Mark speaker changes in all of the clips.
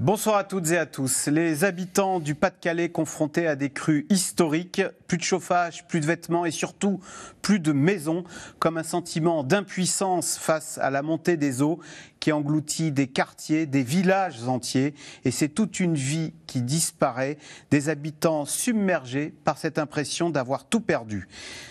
Speaker 1: Bonsoir à toutes et à tous. Les habitants du Pas-de-Calais confrontés à des crues historiques, plus de chauffage, plus de vêtements et surtout plus de maisons, comme un sentiment d'impuissance face à la montée des eaux qui engloutit des quartiers, des villages entiers. Et c'est toute une vie qui disparaît, des habitants submergés par cette impression d'avoir tout perdu.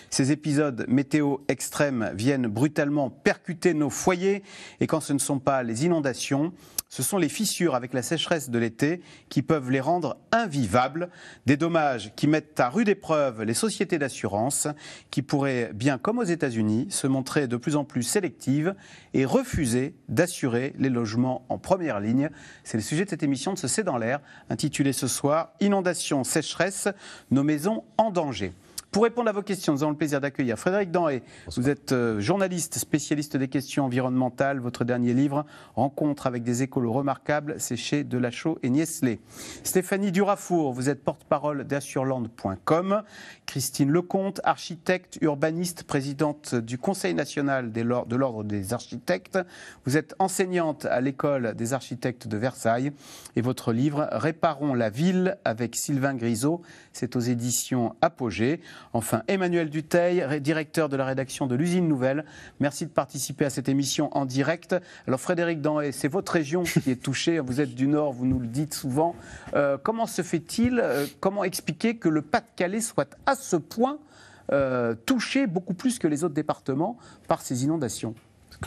Speaker 1: Ces épisodes météo extrêmes viennent brutalement percuter nos foyers et quand ce ne sont pas les inondations, ce sont les fissures avec la sécheresse de l'été qui peuvent les rendre invivables, des dommages qui mettent à rude épreuve les sociétés d'assurance qui pourraient bien comme aux États-Unis se montrer de plus en plus sélectives et refuser d'assurer les logements en première ligne. C'est le sujet de cette émission de ce C'est dans l'air intitulée ce soir Inondation, sécheresse, nos maisons en danger. Pour répondre à vos questions, nous avons le plaisir d'accueillir Frédéric Danhé. Vous êtes euh, journaliste, spécialiste des questions environnementales. Votre dernier livre, Rencontre avec des écolos remarquables, c'est chez Delachaux et Niestlé. Stéphanie Durafour, vous êtes porte-parole d'assurland.com. Christine Lecomte, architecte, urbaniste, présidente du Conseil national de l'Ordre des architectes. Vous êtes enseignante à l'École des architectes de Versailles. Et votre livre, Réparons la ville avec Sylvain Grisot, c'est aux éditions Apogée. Enfin, Emmanuel Duteil, directeur de la rédaction de l'usine Nouvelle. Merci de participer à cette émission en direct. Alors Frédéric Danhé, c'est votre région qui est touchée. Vous êtes du Nord, vous nous le dites souvent. Euh, comment se fait-il euh, Comment expliquer que le Pas-de-Calais soit à ce point euh,
Speaker 2: touché beaucoup plus que les autres départements par ces inondations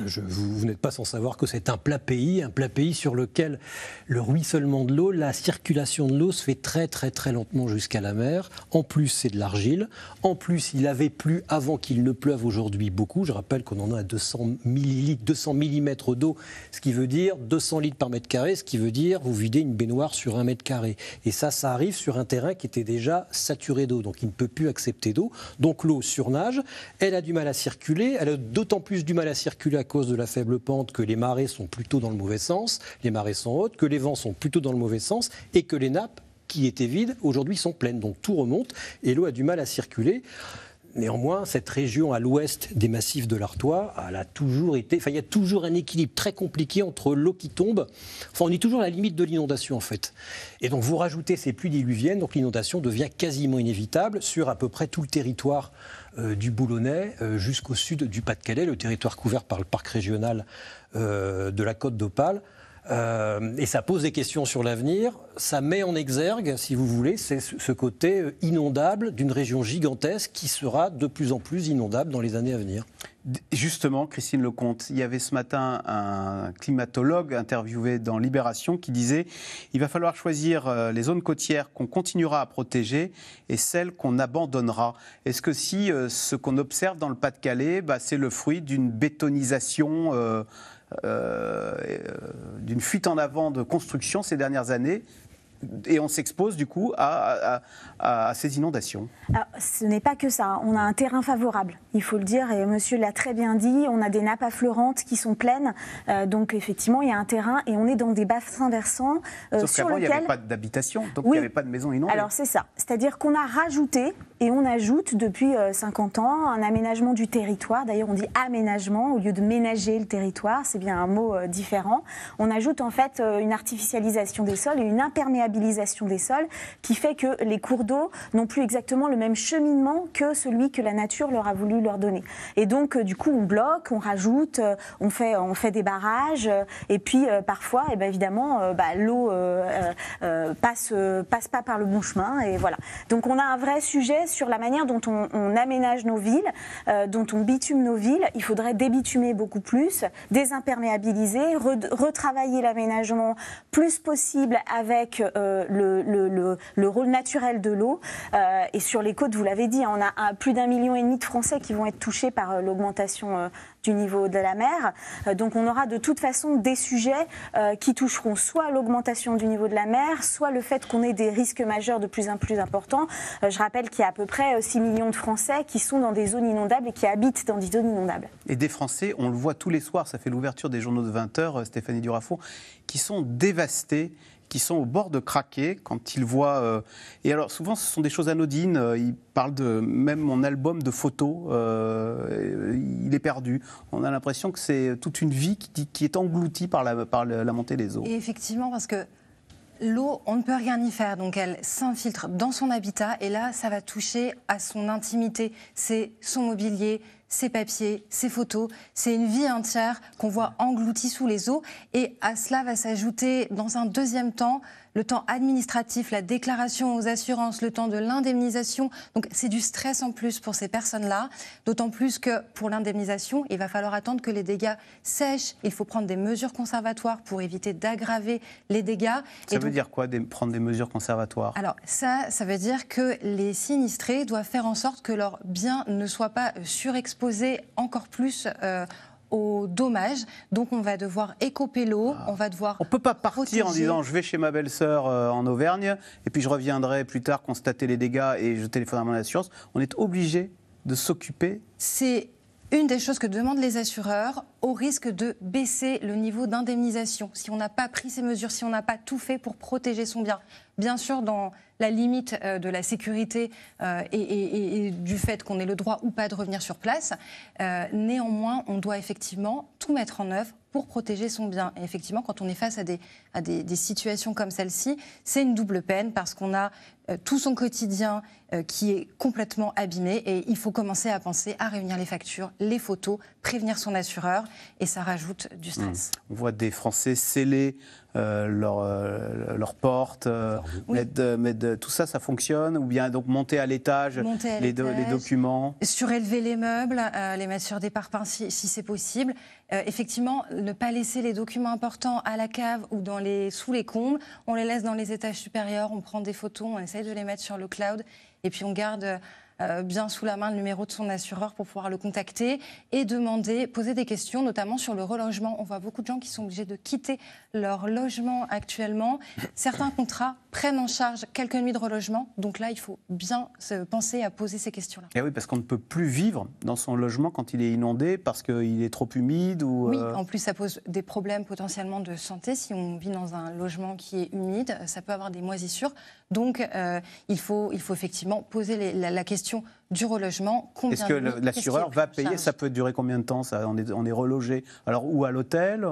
Speaker 2: je, vous, n'êtes pas sans savoir que c'est un plat pays, un plat pays sur lequel le ruissellement de l'eau, la circulation de l'eau se fait très très très lentement jusqu'à la mer. En plus, c'est de l'argile. En plus, il avait plu avant qu'il ne pleuve aujourd'hui beaucoup. Je rappelle qu'on en a 200 millilitres, 200 millimètres d'eau, ce qui veut dire 200 litres par mètre carré, ce qui veut dire vous videz une baignoire sur un mètre carré. Et ça, ça arrive sur un terrain qui était déjà saturé d'eau, donc il ne peut plus accepter d'eau. Donc l'eau surnage, elle a du mal à circuler, elle a d'autant plus du mal à circuler à cause de la faible pente que les marées sont plutôt dans le mauvais sens, les marées sont hautes, que les vents sont plutôt dans le mauvais sens et que les nappes qui étaient vides aujourd'hui sont pleines. Donc tout remonte et l'eau a du mal à circuler. Néanmoins, cette région à l'ouest des massifs de l'Artois, a toujours été. Enfin, il y a toujours un équilibre très compliqué entre l'eau qui tombe. Enfin, on est toujours à la limite de l'inondation, en fait. Et donc, vous rajoutez ces pluies diluviennes, donc l'inondation devient quasiment inévitable sur à peu près tout le territoire euh, du Boulonnais euh, jusqu'au sud du Pas-de-Calais, le territoire couvert par le parc régional euh, de la Côte d'Opale. Euh, et ça pose des questions sur l'avenir. Ça met en exergue, si vous voulez, c'est ce côté euh, inondable d'une région gigantesque qui sera de plus en plus inondable dans les années à venir. Justement, Christine Lecomte, il y avait ce matin un
Speaker 1: climatologue interviewé dans Libération qui disait il va falloir choisir euh, les zones côtières qu'on continuera à protéger et celles qu'on abandonnera. Est-ce que si ce qu'on observe dans le Pas-de-Calais, bah, c'est le fruit d'une bétonisation euh, euh, d'une fuite en avant de construction ces dernières années et on s'expose du coup à, ces inondations.
Speaker 3: Ah, ce n'est pas que ça, hein. on a un terrain favorable, il faut le dire, et monsieur l'a très bien dit, on a des nappes affleurantes qui sont pleines, euh, donc effectivement il y a un terrain et on est dans des bassins versants. Sauf sur il n'y avait pas
Speaker 1: d'habitation, donc il n'y avait pas de maison inondée. Alors
Speaker 3: c'est ça, c'est-à-dire qu'on a rajouté et on ajoute depuis 50 euh, ans un aménagement du territoire. D'ailleurs, on dit aménagement au lieu de ménager le territoire, c'est bien un mot euh, différent. On ajoute en fait euh, une artificialisation des sols et une imperméabilisation des sols qui fait que les cours d'eau n'ont plus exactement le même cheminement que celui que la nature leur a voulu leur donner. Et donc, du coup, on bloque, on rajoute, on fait, on fait des barrages. Et puis, parfois, et eh bien, évidemment, bah, l'eau passe, passe pas par le bon chemin. Et voilà. Donc, on a un vrai sujet sur la manière dont on, aménage nos villes, euh, dont on bitume nos villes, il faudrait débitumer beaucoup plus, désimperméabiliser, retravailler l'aménagement plus possible avec euh, le, rôle naturel de l'eau. Euh, et sur les côtes, vous l'avez dit, on a plus d'un million et demi de Français qui vont être touchés par l'augmentation du niveau de la mer. Euh, donc on aura de toute façon des sujets euh, qui toucheront soit l'augmentation du niveau de la mer, soit le fait qu'on ait des risques majeurs de plus en plus importants. Euh, je rappelle qu'il y a à peu près 6 millions de Français qui sont dans des zones inondables et qui habitent dans des zones inondables.
Speaker 1: Et des Français, on le voit tous les soirs, ça fait l'ouverture des journaux de 20h, Stéphanie Durafour, qui sont dévastés sont au bord de craquer quand ils voient. Euh, et alors, souvent, ce sont des choses anodines. Euh, ils parlent de même mon album de photos, euh, il est perdu. On a l'impression que c'est toute une vie qui, qui, est engloutie par la, par la montée des eaux. Et
Speaker 4: effectivement, parce que l'eau, on ne peut rien y faire. Donc elle s'infiltre dans son habitat et là, ça va toucher à son intimité. C'est son mobilier, ces papiers, ces photos. C'est une vie entière qu'on voit engloutie sous les eaux. Et à cela va s'ajouter, dans un deuxième temps, le temps administratif, la déclaration aux assurances, le temps de l'indemnisation. Donc c'est du stress en plus pour ces personnes-là, d'autant plus que pour l'indemnisation, il va falloir attendre que les dégâts sèchent. Il faut prendre des mesures conservatoires pour éviter d'aggraver les dégâts. Ça veut
Speaker 1: dire quoi, prendre des mesures conservatoires
Speaker 4: Alors ça, ça veut dire que les sinistrés doivent faire en sorte que leurs biens ne soient pas surexposés encore plus. Euh, au dommage Donc on va devoir écoper l'eau, ah. on va devoir. On peut pas partir en disant
Speaker 1: je vais chez ma belle-sœur euh, en Auvergne et puis je reviendrai plus tard constater les dégâts et je téléphone à mon assurance. On est obligé de s'occuper.
Speaker 4: C'est une des choses que demandent les assureurs, au risque de baisser le niveau d'indemnisation, si on n'a pas pris ces mesures, si on n'a pas tout fait pour protéger son bien. Bien sûr, dans la limite euh, de la sécurité euh, et, du fait qu'on ait le droit ou pas de revenir sur place, euh, néanmoins, on doit effectivement tout mettre en œuvre pour protéger son bien. effectivement, quand on est face à des, situations comme celle-ci, c'est une double peine parce qu'on a euh, tout son quotidien euh, qui est complètement abîmé et il faut commencer à penser à réunir les factures, les photos, prévenir son assureur et ça rajoute du
Speaker 1: stress. Mmh. On voit des Français scellés euh, leur, euh, leur, porte, euh, tout ça, ça fonctionne Ou bien donc monter à l'étage les, les, documents
Speaker 4: Surélever les meubles, les mettre sur des parpaings si, si c'est possible. effectivement, ne pas laisser les documents importants à la cave ou dans les, sous les combles. On les laisse dans les étages supérieurs, on prend des photos, on essaye de les mettre sur le cloud et puis on garde euh, bien sous la main le numéro de son assureur pour pouvoir le contacter et demander, poser des questions, notamment sur le relogement. On voit beaucoup de gens qui sont obligés de quitter leur logement actuellement. Certains contrats prennent en charge quelques nuits de relogement. Donc là, il faut bien penser à poser ces questions-là.
Speaker 1: Et eh oui, parce qu'on ne peut plus vivre dans son logement quand il est inondé parce qu'il est trop humide ou. Oui, euh, en
Speaker 4: plus, ça pose des problèmes potentiellement de santé si on vit dans un logement qui est humide. Ça peut avoir des moisissures. Donc, euh, il, faut, il faut effectivement poser la, question du relogement. Est-ce que
Speaker 1: l'assureur va payer Ça peut durer combien de temps on, est, on est relogé Alors, ou à l'hôtel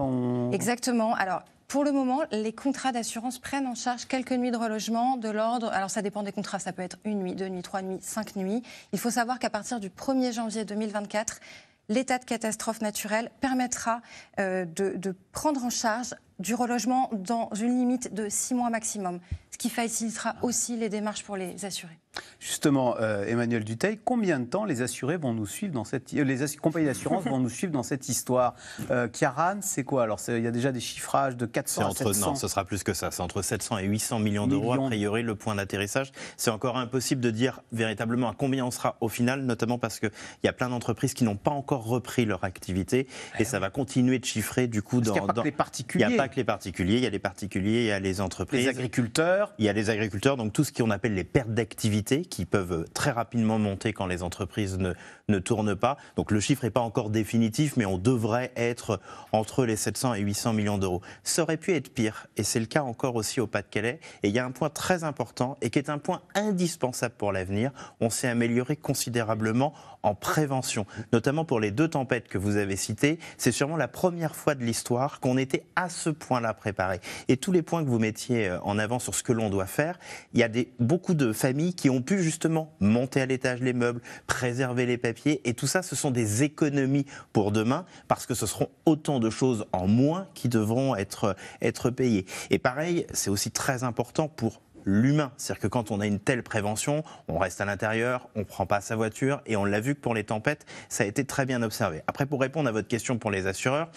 Speaker 4: Exactement. Alors, pour le moment, les contrats d'assurance prennent en charge quelques nuits de relogement de l'ordre. Alors ça dépend des contrats, ça peut être une nuit, deux nuits, trois nuits, cinq nuits. Il faut savoir qu'à partir du 1er janvier 2024, l'état de catastrophe naturelle permettra euh, de, prendre en charge du relogement dans une limite de six mois maximum, ce qui facilitera aussi les démarches pour les assurés.
Speaker 1: Justement, euh, Emmanuel Duteil, combien de temps les assurés vont nous suivre dans cette, euh, les compagnies d'assurance vont nous suivre dans cette histoire euh, Kiaran, c'est quoi Alors, il y a déjà des chiffrages de
Speaker 5: 400 à 700. Non, ce sera plus que ça. C'est entre 700 et 800 millions d'euros a priori le point d'atterrissage. C'est encore impossible de dire véritablement à combien on sera au final, notamment parce que il y a plein d'entreprises qui n'ont pas encore repris leur activité et, ça va continuer de chiffrer du coup dans. n'y a pas les particuliers les particuliers, il y a les particuliers, il y a les entreprises. Les agriculteurs. Il y a les agriculteurs, donc tout ce qu'on appelle les pertes d'activité qui peuvent très rapidement monter quand les entreprises ne, ne tourne pas. Donc le chiffre n'est pas encore définitif, mais on devrait être entre les 700 et 800 millions d'euros. Ça aurait pu être pire, et c'est le cas encore aussi au Pas-de-Calais. Et il y a un point très important et qui est un point indispensable pour l'avenir. On s'est amélioré considérablement en prévention, notamment pour les deux tempêtes que vous avez citées. C'est sûrement la première fois de l'histoire qu'on était à ce point-là préparé. Et tous les points que vous mettiez euh, en avant sur ce que l'on doit faire, il y a des, beaucoup de familles qui ont pu justement monter à l'étage les meubles, préserver les papiers et tout ça, ce sont des économies pour demain, parce que ce seront autant de choses en moins qui devront être, être payées. Et pareil, c'est aussi très important pour l'humain. C'est-à-dire que quand on a une telle prévention, on reste à l'intérieur, on ne prend pas sa voiture, et on l'a vu que pour les tempêtes, ça a été très bien observé. Après, pour répondre à votre question pour les assureurs,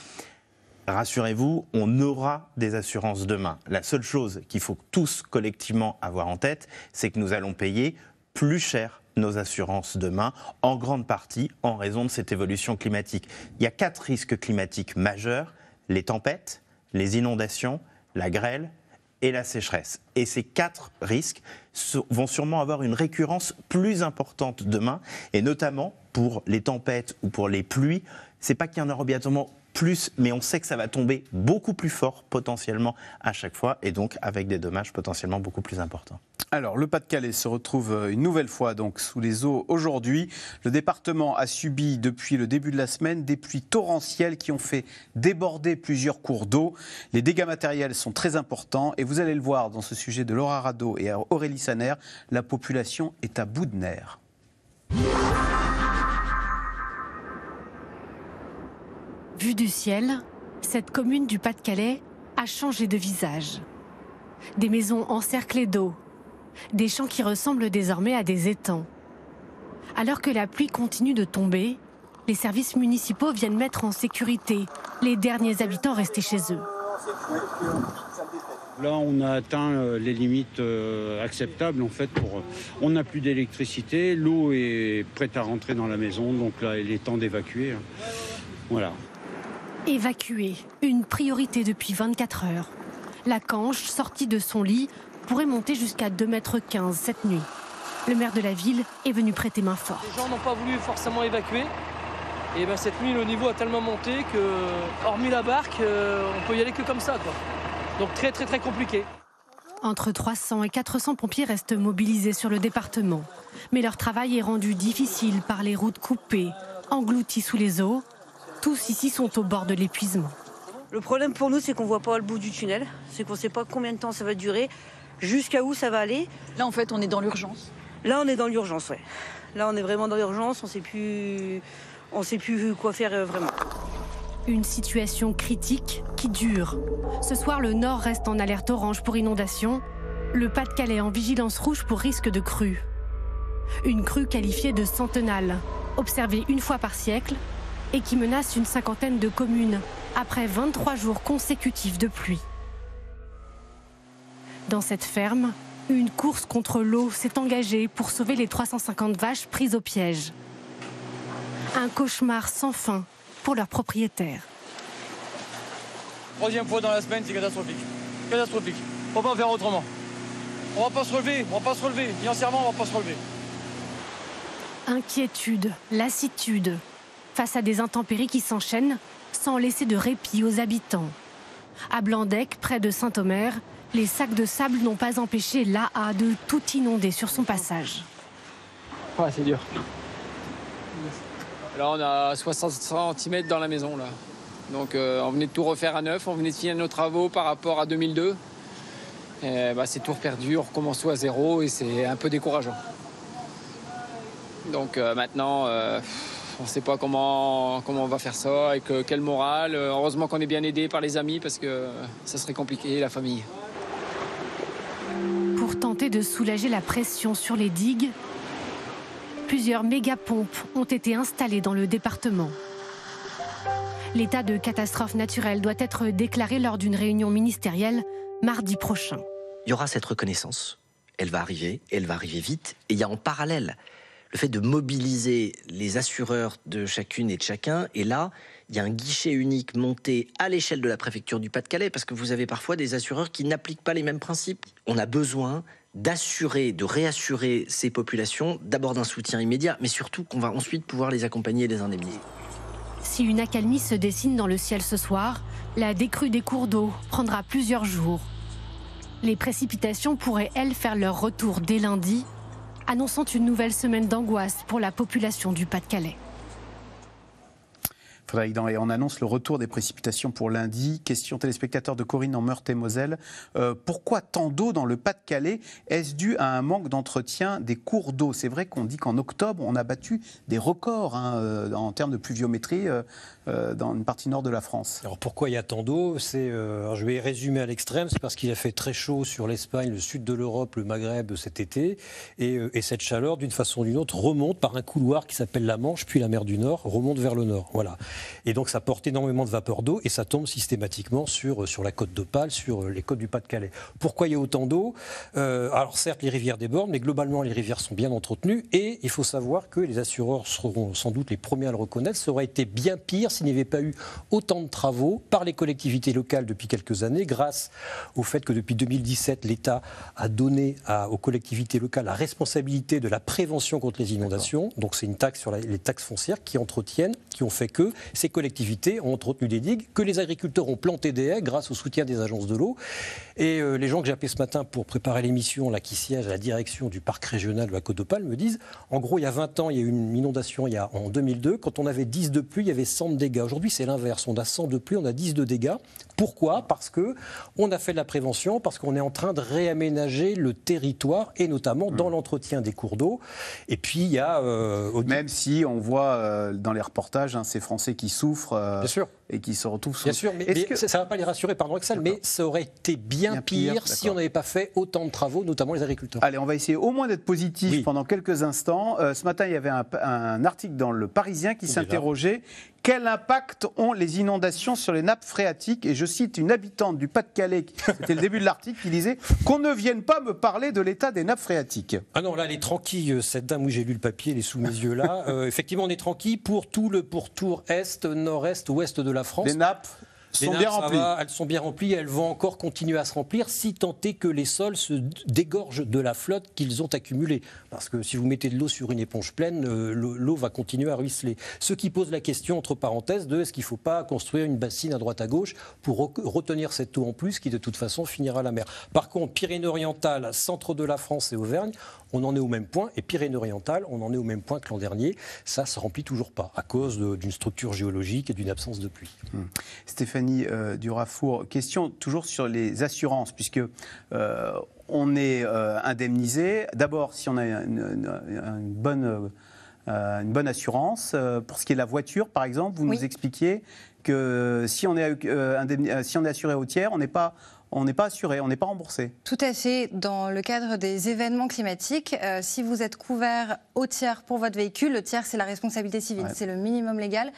Speaker 5: rassurez-vous, on aura des assurances demain. La seule chose qu'il faut tous collectivement avoir en tête, c'est que nous allons payer plus cher nos assurances demain, en grande partie en raison de cette évolution climatique. Il y a quatre risques climatiques majeurs, les tempêtes, les inondations, la grêle et la sécheresse. Et ces quatre risques vont sûrement avoir une récurrence plus importante demain, et notamment pour les tempêtes ou pour les pluies. C'est pas qu'il y en aura obligatoirement plus, mais on sait que ça va tomber beaucoup plus fort potentiellement à chaque fois et donc avec des dommages potentiellement beaucoup plus importants.
Speaker 1: Alors, le Pas-de-Calais se retrouve euh, une nouvelle fois donc sous les eaux aujourd'hui. Le département a subi depuis le début de la semaine des pluies torrentielles qui ont fait déborder plusieurs cours d'eau. Les dégâts matériels sont très importants et vous allez le voir dans ce sujet de Laura Rado et Aurélie Saner, la population est à bout de nerfs.
Speaker 6: Vue du ciel, cette commune du Pas-de-Calais a changé de visage. Des maisons encerclées d'eau, des champs qui ressemblent désormais à des étangs. Alors que la pluie continue de tomber, les services municipaux viennent mettre en sécurité les derniers habitants restés chez
Speaker 7: eux.
Speaker 2: Là, on a atteint euh, les limites euh, acceptables en fait. Euh, on n'a plus d'électricité, l'eau est prête à rentrer dans la maison, donc là, il est temps d'évacuer. Hein. Voilà.
Speaker 6: Évacuer, une priorité depuis 24 heures. La canche, sortie de son lit, pourrait monter jusqu'à 2,15 mètres cette nuit. Le maire de la ville est venu prêter main forte.
Speaker 8: Les gens n'ont pas voulu forcément évacuer. Et ben, cette nuit, le niveau a tellement monté que, hormis la barque, euh, on peut y aller que comme ça. Quoi. Donc très très très compliqué.
Speaker 6: Entre 300 et 400 pompiers restent mobilisés sur le département. Mais leur travail est rendu difficile par les routes coupées, englouties sous les eaux tous ici sont au bord de l'épuisement. Le problème pour nous, c'est qu'on ne voit pas le bout du tunnel, c'est qu'on ne sait pas combien de temps ça va durer, jusqu'à où ça va aller. Là, en fait, on est dans l'urgence. Là, on est dans l'urgence, ouais. Là, on est vraiment dans l'urgence, on sait plus, sait plus quoi faire euh, vraiment. Une situation critique qui dure. Ce soir, le Nord reste en alerte orange pour inondation. Le Pas-de-Calais en vigilance rouge pour risque de crue. Une crue qualifiée de centenale, observée une fois par siècle et qui menace une cinquantaine de communes après 23 jours consécutifs de pluie. Dans cette ferme, une course contre l'eau s'est engagée pour sauver les 350 vaches prises au piège. Un cauchemar sans fin pour leurs propriétaires.
Speaker 2: Troisième fois dans la semaine, c'est catastrophique. Catastrophique. On va pas faire autrement. On va pas se relever, on va pas se relever. Financièrement, on va pas se relever.
Speaker 6: Inquiétude, lassitude, face à des intempéries qui s'enchaînent sans laisser de répit aux habitants. À Blandec, près de Saint-Omer, les sacs de sable n'ont pas empêché l'AA de tout inonder sur son passage.
Speaker 8: c'est dur.
Speaker 1: Là, on a 60 cm dans la maison. Là. Donc, euh, on venait de tout refaire à neuf. On venait de finir nos travaux par rapport à 2002.
Speaker 2: Et, bah, c'est tout perdu. On recommence tout à zéro
Speaker 1: et c'est un peu décourageant.
Speaker 5: Donc, euh, maintenant. Euh, on ne sait pas comment, comment on va faire ça, avec quelle morale. Euh, heureusement qu'on est bien aidé par les amis parce que ça serait compliqué, la famille.
Speaker 6: Pour tenter de soulager la pression sur les digues, plusieurs mégapompes ont été installées dans le département. L'état de catastrophe naturelle doit être déclaré lors d'une réunion ministérielle mardi prochain.
Speaker 5: Il y aura cette reconnaissance. Elle va arriver, elle va arriver vite. Et il y a en parallèle le fait de mobiliser les assureurs
Speaker 7: de chacune et de chacun. Et là, il y a un guichet unique monté à l'échelle de la préfecture du Pas-de-Calais, parce que vous avez parfois des assureurs qui n'appliquent pas les mêmes principes. On a besoin d'assurer, de réassurer ces populations, d'abord d'un soutien immédiat, mais surtout qu'on va ensuite pouvoir les accompagner et les indemniser.
Speaker 6: Si une accalmie se dessine dans le ciel ce soir, la décrue des cours d'eau prendra plusieurs jours. Les précipitations pourraient, elles, faire leur retour dès lundi annonçant une nouvelle semaine d'angoisse pour la population du Pas-de-Calais.
Speaker 1: Et on annonce le retour des précipitations pour lundi. Question téléspectateur de Corinne en Meurthe et Moselle. Euh, pourquoi tant d'eau dans le Pas-de-Calais Est-ce dû à un manque d'entretien des cours d'eau C'est vrai qu'on dit qu'en octobre, on a battu des records hein, euh,
Speaker 2: en termes de pluviométrie euh, dans une partie nord de la France. Alors pourquoi il y a tant d'eau C'est, Je vais résumer à l'extrême. C'est parce qu'il a fait très chaud sur l'Espagne, le sud de l'Europe, le Maghreb cet été. Et, et cette chaleur, d'une façon ou d'une autre, remonte par un couloir qui s'appelle la Manche, puis la mer du Nord, remonte vers le nord. Voilà. Et donc ça porte énormément de vapeur d'eau et ça tombe systématiquement sur, euh, sur la côte d'Opale, sur euh, les côtes du Pas-de-Calais. Pourquoi il y a autant d'eau euh, Alors certes, les rivières débordent, mais globalement, les rivières sont bien entretenues et il faut savoir que les assureurs seront sans doute les premiers à le reconnaître. Ça aurait été bien pire s'il n'y avait pas eu autant de travaux par les collectivités locales depuis quelques années, grâce au fait que depuis 2017, l'État a donné aux collectivités locales la responsabilité de la prévention contre les inondations. Donc c'est une taxe sur les taxes foncières qui entretiennent, qui ont fait que. Ces collectivités ont entretenu des digues, que les agriculteurs ont planté des haies grâce au soutien des agences de l'eau. Et euh, les gens que j'ai appelés ce matin pour préparer l'émission, là, qui siègent à la direction du parc régional de la Côte d'Opale, me disent en gros, il y a 20 ans, il y a eu une inondation il y a, en 2002. Quand on avait 10 de pluie, il y avait 100 de dégâts. Aujourd'hui, c'est l'inverse. On a 100 de pluie, on a 10 de dégâts. Pourquoi Parce que on a fait de la prévention, parce qu'on est en train de réaménager le territoire et notamment dans hmm. l'entretien des cours d'eau. Et puis il y a euh, même si on voit euh,
Speaker 1: dans les reportages hein, ces Français qui souffrent euh, sûr. et qui se retrouvent. Bien sûr, mais, ça,
Speaker 2: ne va pas les rassurer, pardon Axel, mais ça aurait été bien, pire, si on n'avait pas fait autant de travaux, notamment les agriculteurs.
Speaker 1: Allez, on va essayer au moins d'être positif pendant quelques instants. ce matin, il y avait un article dans Le Parisien qui s'interrogeait quel impact ont les inondations sur les nappes phréatiques Et je cite une habitante du Pas-de-Calais, c'était le début de l'article, qui disait qu'on ne vienne pas me parler de l'état des nappes
Speaker 2: phréatiques. Ah non, là, elle est tranquille, euh, cette dame où j'ai lu le papier, elle est sous mes yeux là. Euh, effectivement, on est tranquille pour tout le pourtour est, nord-est, ouest de la France. Les nappes elles sont bien remplies, elles vont encore continuer à se remplir si tant est que les sols se dégorgent de la flotte qu'ils ont accumulée. Parce que si vous mettez de l'eau sur une éponge pleine, euh, l'eau va continuer à ruisseler. Ce qui pose la question, entre parenthèses, de est-ce qu'il ne faut pas construire une bassine à droite à gauche pour retenir cette eau en plus qui de toute façon finira la mer. Par contre, Pyrénées-Orientales, centre de la France et Auvergne, on en est au même point, et Pyrénées-Orientales, on en est au même point que l'an dernier. Ça se remplit toujours pas, à cause d'une structure géologique et d'une absence de pluie. Hmm. Stéphanie euh, Durafour,
Speaker 1: question toujours sur les assurances, puisque euh, on est euh, indemnisé. D'abord, si on a une, bonne... une bonne assurance. pour ce qui est de la voiture, par exemple, vous nous expliquiez que si on est, si on est assuré au tiers, on n'est pas on n'est pas assuré, on n'est pas remboursé.
Speaker 4: Tout à fait. Dans le cadre des événements climatiques, euh, si vous êtes couvert au tiers pour votre véhicule, le tiers c'est la responsabilité civile, c'est le minimum légal.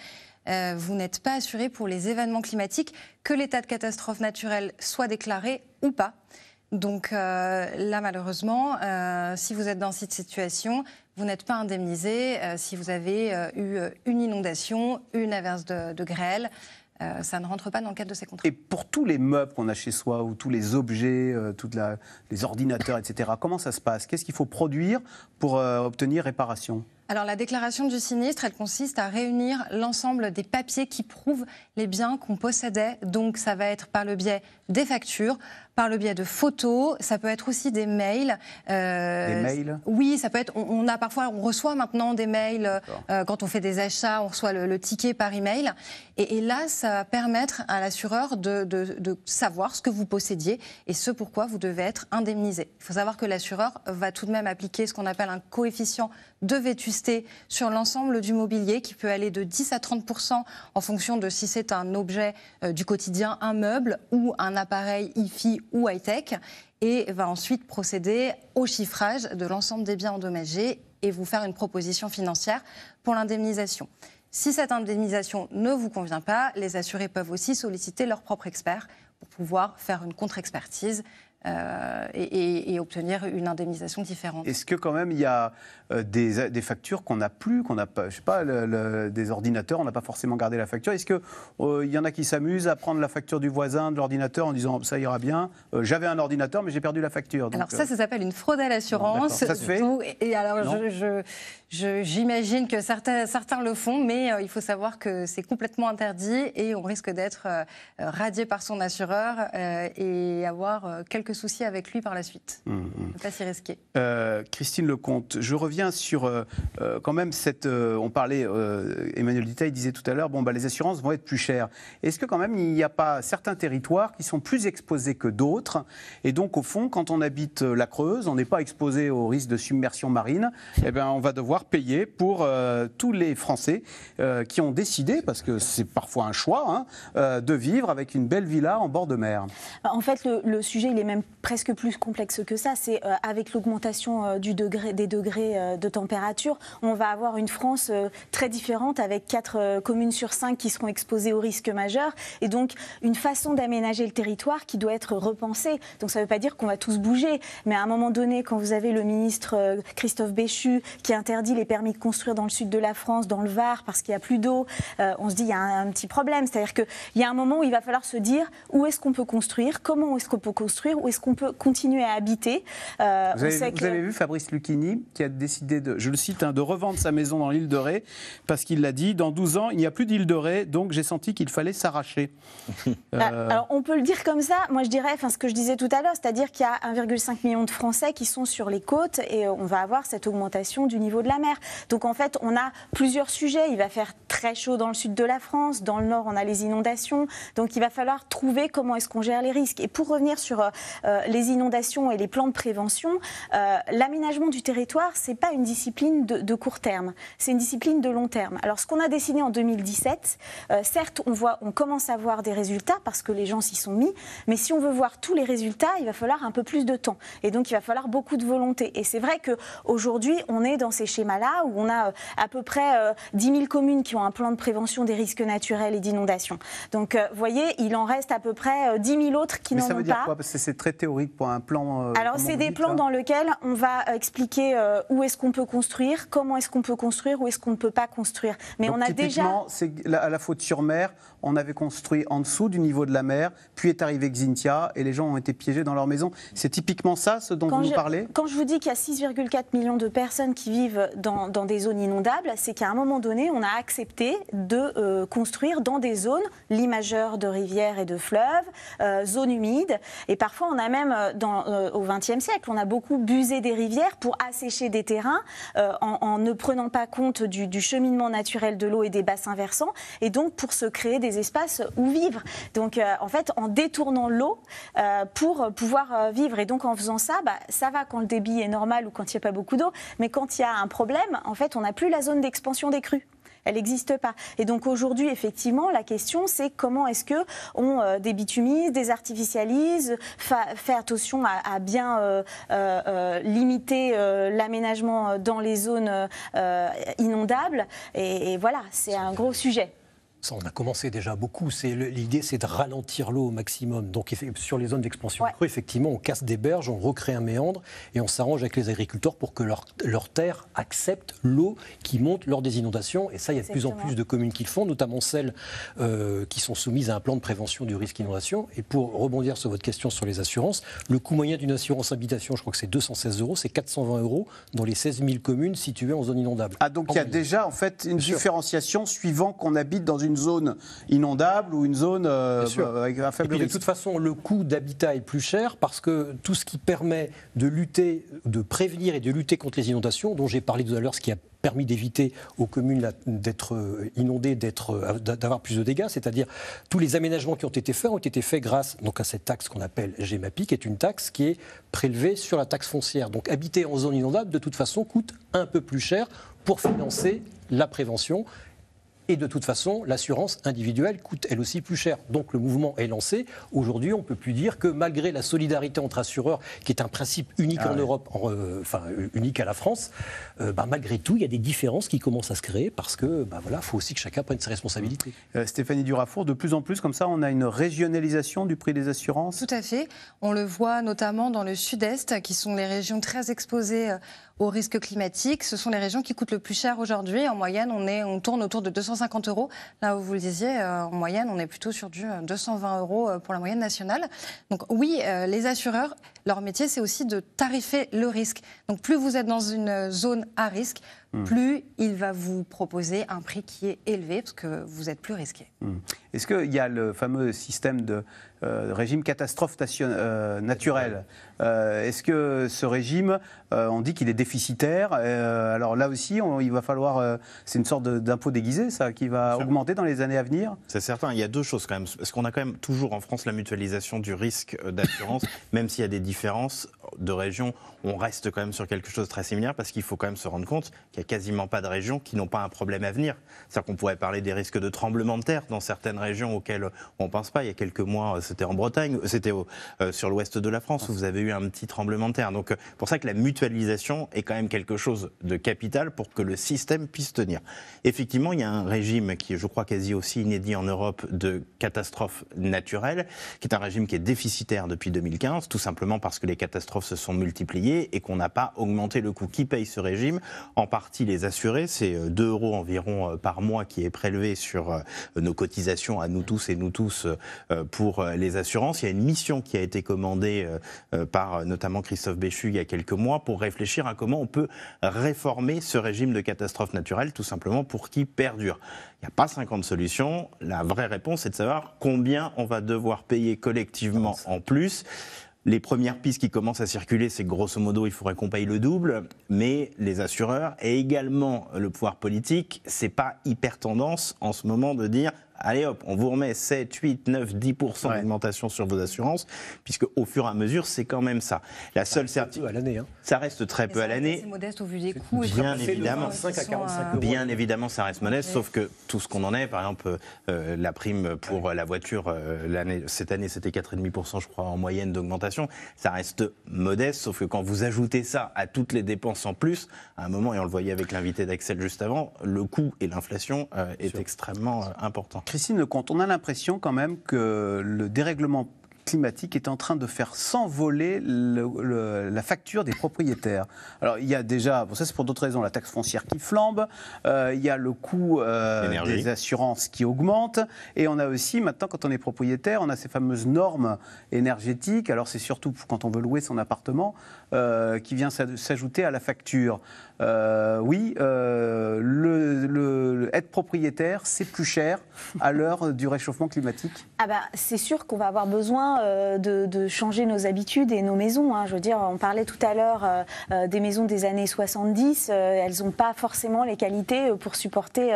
Speaker 4: Euh, vous n'êtes pas assuré pour les événements climatiques, que l'état de catastrophe naturelle soit déclaré ou pas. Donc euh, là, malheureusement, si vous êtes dans cette situation, vous n'êtes pas indemnisé si vous avez eu une inondation, une averse de grêle, euh, ça ne rentre pas dans le cadre de ces contrats.
Speaker 1: Et pour tous les meubles qu'on a chez soi, ou tous les objets, euh, les ordinateurs, etc., comment ça se passe Qu'est-ce qu'il faut produire pour euh, obtenir réparation
Speaker 4: alors la déclaration du sinistre, elle consiste à réunir l'ensemble des papiers qui prouvent les biens qu'on possédait. Donc ça va être par le biais des factures, par le biais de photos, ça peut être aussi des mails. Euh, des mails Oui, ça peut être. On, a parfois, on reçoit maintenant des mails euh, euh, quand on fait des achats, on reçoit le, ticket par email. Et, et, là, ça va permettre à l'assureur de, de savoir ce que vous possédiez et ce pourquoi vous devez être indemnisé. Il faut savoir que l'assureur va tout de même appliquer ce qu'on appelle un coefficient de vétusté sur l'ensemble du mobilier qui peut aller de 10 à 30 en fonction de si c'est un objet euh, du quotidien, un meuble ou un appareil hi-fi ou high-tech et va ensuite procéder au chiffrage de l'ensemble des biens endommagés et vous faire une proposition financière pour l'indemnisation. Si cette indemnisation ne vous convient pas, les assurés peuvent aussi solliciter leur propre expert pour pouvoir faire une contre-expertise euh, et, obtenir une indemnisation différente.
Speaker 1: Est-ce que quand même il y a euh, euh, des, factures qu'on n'a plus, qu'on pas, je sais pas, des ordinateurs, on n'a pas forcément gardé la facture Est-ce que il y en a qui s'amusent à prendre la facture du voisin de l'ordinateur en disant oh, ça ira bien, j'avais un ordinateur mais j'ai perdu la facture. alors ça,
Speaker 4: ça s'appelle une fraude à l'assurance. Ça se fait. Tout, et alors j'imagine que certains, certains le font, mais il faut savoir que c'est complètement interdit et on risque d'être radié par son assureur et avoir quelques souci avec lui par la suite.
Speaker 1: pas mmh, mmh. si risqué. Euh, Christine Lecomte, je reviens sur euh, euh, quand même cette. on parlait, Emmanuel il disait tout à l'heure, bon, bah, les assurances vont être plus chères. Est-ce que quand même il n'y a pas certains territoires qui sont plus exposés que d'autres Et donc, au fond, quand on habite la Creuse, on n'est pas exposé au risque de submersion marine. Eh bien, on va devoir payer pour tous les Français qui ont décidé, parce que c'est parfois un choix, hein, de vivre avec une belle villa en bord de mer.
Speaker 3: Bah, en fait, le, le sujet, il est même presque plus complexe que ça. C'est euh, avec l'augmentation euh, du degré, des degrés euh, de température, on va avoir une France très différente avec quatre communes sur cinq qui seront exposées au risque majeur. Et donc, une façon d'aménager le territoire qui doit être repensée. Donc, ça ne veut pas dire qu'on va tous bouger. Mais à un moment donné, quand vous avez le ministre Christophe Béchu qui interdit les permis de construire dans le sud de la France, dans le Var, parce qu'il n'y a plus d'eau, on se dit il y a un, un petit problème. C'est-à-dire qu'il y a un moment où il va falloir se dire où est-ce qu'on peut construire, comment est-ce qu'on peut construire, est-ce qu'on peut continuer à habiter. Euh, vous, avez, vu
Speaker 1: Fabrice Lucchini qui a décidé, de, je le cite, hein, de revendre sa maison dans l'île de Ré parce qu'il l'a dit, dans 12 ans, il n'y a plus d'île de Ré, donc j'ai senti qu'il fallait s'arracher. Euh, ah, alors
Speaker 3: on peut le dire comme ça, moi je dirais ce que je disais tout à l'heure, c'est-à-dire qu'il y a 1,5 million de Français qui sont sur les côtes et euh, on va avoir cette augmentation du niveau de la mer. Donc en fait, on a plusieurs sujets. Il va faire très chaud dans le sud de la France, dans le nord on a les inondations, donc il va falloir trouver comment est-ce qu'on gère les risques. Et pour revenir sur euh, les inondations et les plans de prévention, euh, l'aménagement du territoire, c'est pas une discipline de, court terme, c'est une discipline de long terme. Alors ce qu'on a dessiné en 2017, euh, certes, on voit, on commence à voir des résultats parce que les gens s'y sont mis, mais si on veut voir tous les résultats, il va falloir un peu plus de temps. Et donc, il va falloir beaucoup de volonté. Et c'est vrai qu'aujourd'hui, on est dans ces schémas-là où on a à peu près 10 000 communes qui ont un plan de prévention des risques naturels et d'inondations. Donc, vous voyez, il en reste à peu près 10 000 autres qui n'en ont pas. Ça veut dire
Speaker 1: quoi c'est théorique pour un plan. Euh, Alors, c'est des plans dans
Speaker 3: lesquels on va euh, expliquer euh, où est-ce qu'on peut construire, comment est-ce qu'on peut construire, où est-ce qu'on ne peut pas construire. Mais on a déjà.
Speaker 1: c'est à la faute sur mer, on avait construit en dessous du niveau de la mer, puis est arrivé Xintia et les gens ont été piégés dans leur maison. C'est typiquement ça, ce dont vous nous parlez
Speaker 3: Quand je vous dis qu'il y a 6,4 millions de personnes qui vivent dans, des zones inondables, c'est qu'à un moment donné, on a accepté de construire dans des zones limageurs de rivières et de fleuves, zones humides, et parfois on on a même, euh, dans, euh, au XXe siècle, on a beaucoup busé des rivières pour assécher des terrains euh, en, ne prenant pas compte du, cheminement naturel de l'eau et des bassins versants, et donc pour se créer des espaces où vivre. Donc, en fait, en détournant l'eau pour pouvoir vivre. Et donc, en faisant ça, bah, ça va quand le débit est normal ou quand il n'y a pas beaucoup d'eau, mais quand il y a un problème, en fait, on n'a plus la zone d'expansion des crues elle n'existe pas. Et donc aujourd'hui, effectivement, la question, c'est comment est-ce que on euh, débitumise, désartificialise, fait attention à, bien euh, euh, limiter l'aménagement dans les zones inondables. et voilà, c'est un gros sujet
Speaker 2: on a commencé déjà beaucoup. l'idée, c'est de ralentir l'eau au maximum. Donc sur les zones d'expansion effectivement, on casse des berges, on recrée un méandre et on s'arrange avec les agriculteurs pour que leurs terres acceptent l'eau qui monte lors des inondations. Et ça, il y a de plus en plus de communes qui le font, notamment celles euh, qui sont soumises à un plan de prévention du risque inondation. Et pour rebondir sur votre question sur les assurances, le coût moyen d'une assurance habitation, je crois que c'est 216 euros, c'est 420 euros dans les 16 000 communes situées en zone inondable. Ah
Speaker 1: donc il y a déjà en fait une différenciation suivant qu'on habite dans une zone inondable ou une zone euh, avec un faible De toute façon,
Speaker 2: le coût d'habitat est plus cher parce que tout ce qui permet de lutter, de prévenir et de lutter contre les inondations, dont j'ai parlé tout à l'heure, ce qui a permis d'éviter aux communes d'être euh, inondées, euh, d'avoir plus de dégâts, c'est-à-dire tous les aménagements qui ont été faits ont été faits grâce donc, à cette taxe qu'on appelle GEMAPI, qui est une taxe qui est prélevée sur la taxe foncière. Donc habiter en zone inondable, de toute façon, coûte un peu plus cher pour financer la prévention et de toute façon, l'assurance individuelle coûte elle aussi plus cher. Donc le mouvement est lancé. Aujourd'hui, on ne peut plus dire que malgré la solidarité entre assureurs, qui est un principe unique ah en Europe, euh, enfin euh, unique à la France, euh, bah, malgré tout, il y a des différences qui commencent à se créer parce que bah, voilà, faut aussi que chacun prenne ses responsabilités.
Speaker 1: Mmh. Stéphanie Durafour, de plus en plus comme ça, on a une régionalisation du prix des assurances.
Speaker 4: Tout à fait. On le voit notamment dans le Sud-Est, qui sont les régions très exposées au risque climatique. Ce sont les régions qui coûtent le plus cher aujourd'hui. En moyenne, on, est, on tourne autour de 250 euros. Là où vous le disiez, euh, en moyenne, on est plutôt sur du 220 euh, euros euh, pour la moyenne nationale. Donc oui, les assureurs, leur métier, c'est aussi de tarifer le risque. Donc plus vous êtes dans une zone à risque, Mmh. plus il va vous proposer un prix qui est élevé parce que vous êtes plus risqué.
Speaker 1: Mmh. Est-ce qu'il y a le fameux système de euh, régime catastrophe euh, naturelle euh, Est-ce que ce régime, on dit qu'il est déficitaire Alors là aussi, il va falloir, c'est une sorte d'impôt déguisé, ça, qui va augmenter dans les années à venir
Speaker 5: C'est certain, il y a deux choses quand même. Est-ce qu'on a quand même toujours en France la mutualisation du risque d'assurance, même s'il y a des différences de régions, on reste quand même sur quelque chose de très similaire parce qu'il faut quand même se rendre compte qu'il n'y a quasiment pas de régions qui n'ont pas un problème à venir. C'est-à-dire qu'on pourrait parler des risques de tremblement de terre dans certaines régions auxquelles on ne pense pas. Il y a quelques mois, euh, c'était en Bretagne, euh, c'était euh, sur l'ouest de la France où vous avez eu un petit tremblement de terre. Donc, pour ça que la mutualisation est quand même quelque chose de capital pour que le système puisse tenir. Effectivement, il y a un régime qui est, je crois, quasi aussi inédit en Europe de catastrophes naturelles, qui est un régime qui est déficitaire depuis 2015, tout simplement parce que les catastrophes se sont multipliées et qu'on n'a pas augmenté le coût. Qui paye ce régime En partie les assurés, c'est 2 euh, euros environ euh, par mois qui est prélevé sur euh, nos cotisations à nous tous et nous tous pour les assurances. Il y a une mission qui a été commandée par notamment Christophe Béchu il y a quelques mois pour réfléchir à comment on peut réformer ce régime de catastrophe naturelle, tout simplement pour qu'il perdure. Il n'y a pas 50 solutions. La vraie réponse, est de savoir combien on va devoir payer collectivement en plus. Les premières pistes qui commencent à circuler, c'est grosso modo, il faudrait qu'on paye le double, mais les assureurs et également le pouvoir politique, c'est pas hyper tendance en ce moment de dire allez hop, on vous remet 7, 8, 9, 10 d'augmentation sur vos assurances, puisque au fur et à mesure, c'est quand même ça. La bah, seule certitude à l'année, hein. ça reste très peu à l'année. C'est
Speaker 4: modeste au vu des coûts. Bien évidemment, à euh,
Speaker 5: bien évidemment, ça reste modeste, sauf que tout ce qu'on en est, par exemple, euh, la prime pour la voiture euh, cette année, c'était 4,5 je crois en moyenne d'augmentation. Ça reste modeste, sauf que quand vous ajoutez ça à toutes les dépenses en plus, à un moment, et on le voyait avec l'invité d'Axel juste avant, le coût et l'inflation est extrêmement important. Christine Lecomte, on a l'impression quand même que le dérèglement
Speaker 1: climatique est en train de faire s'envoler la facture des propriétaires. Alors il y a déjà, bon, ça c'est pour d'autres raisons, la taxe foncière qui flambe, euh, il y a le coût euh, des assurances qui augmente, et on a aussi maintenant quand on est propriétaire, on a ces fameuses normes énergétiques. Alors c'est surtout quand on veut louer son appartement euh, qui vient s'ajouter à la facture. Euh, oui, euh, le, être propriétaire, c'est plus cher à l'heure du réchauffement climatique.
Speaker 3: Ah bah, c'est sûr qu'on va avoir besoin euh, de, changer nos habitudes et nos maisons. Hein. Je veux dire, on parlait tout à l'heure des maisons des années 70. elles n'ont pas forcément les qualités pour supporter.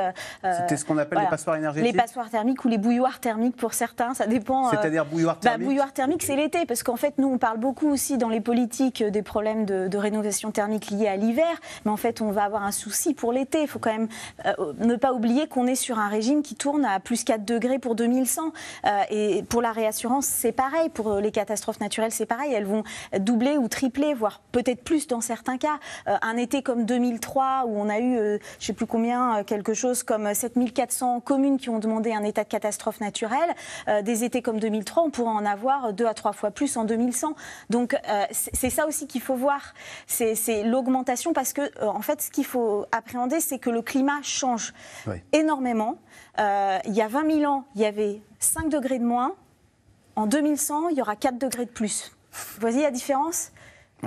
Speaker 3: C'était ce qu'on appelle les passoires énergétiques. Les passoires thermiques ou les bouilloires thermiques pour certains, ça dépend. C'est-à-dire bouilloire thermique Bah, thermique, c'est l'été parce qu'en fait, nous, on parle beaucoup aussi dans les politiques des problèmes de, rénovation thermique liés à l'hiver en fait, on va avoir un souci pour l'été. Il faut quand même euh, ne pas oublier qu'on est sur un régime qui tourne à plus 4 degrés pour 2100. Euh, et pour la réassurance, c'est pareil. Pour euh, les catastrophes naturelles, c'est pareil. Elles vont doubler ou tripler, voire peut-être plus dans certains cas. un été comme 2003, où on a eu, je ne sais plus combien, quelque chose comme 7400 communes qui ont demandé un état de catastrophe naturelle. des étés comme 2003, on pourrait en avoir deux à trois fois plus en 2100. Donc, c'est ça aussi qu'il faut voir. C'est l'augmentation parce que euh, en fait, ce qu'il faut appréhender, c'est que le climat change énormément. Euh, il y a 20 000 ans, il y avait 5 degrés de moins. En 2100, il y aura 4 degrés de plus. Vous voyez la différence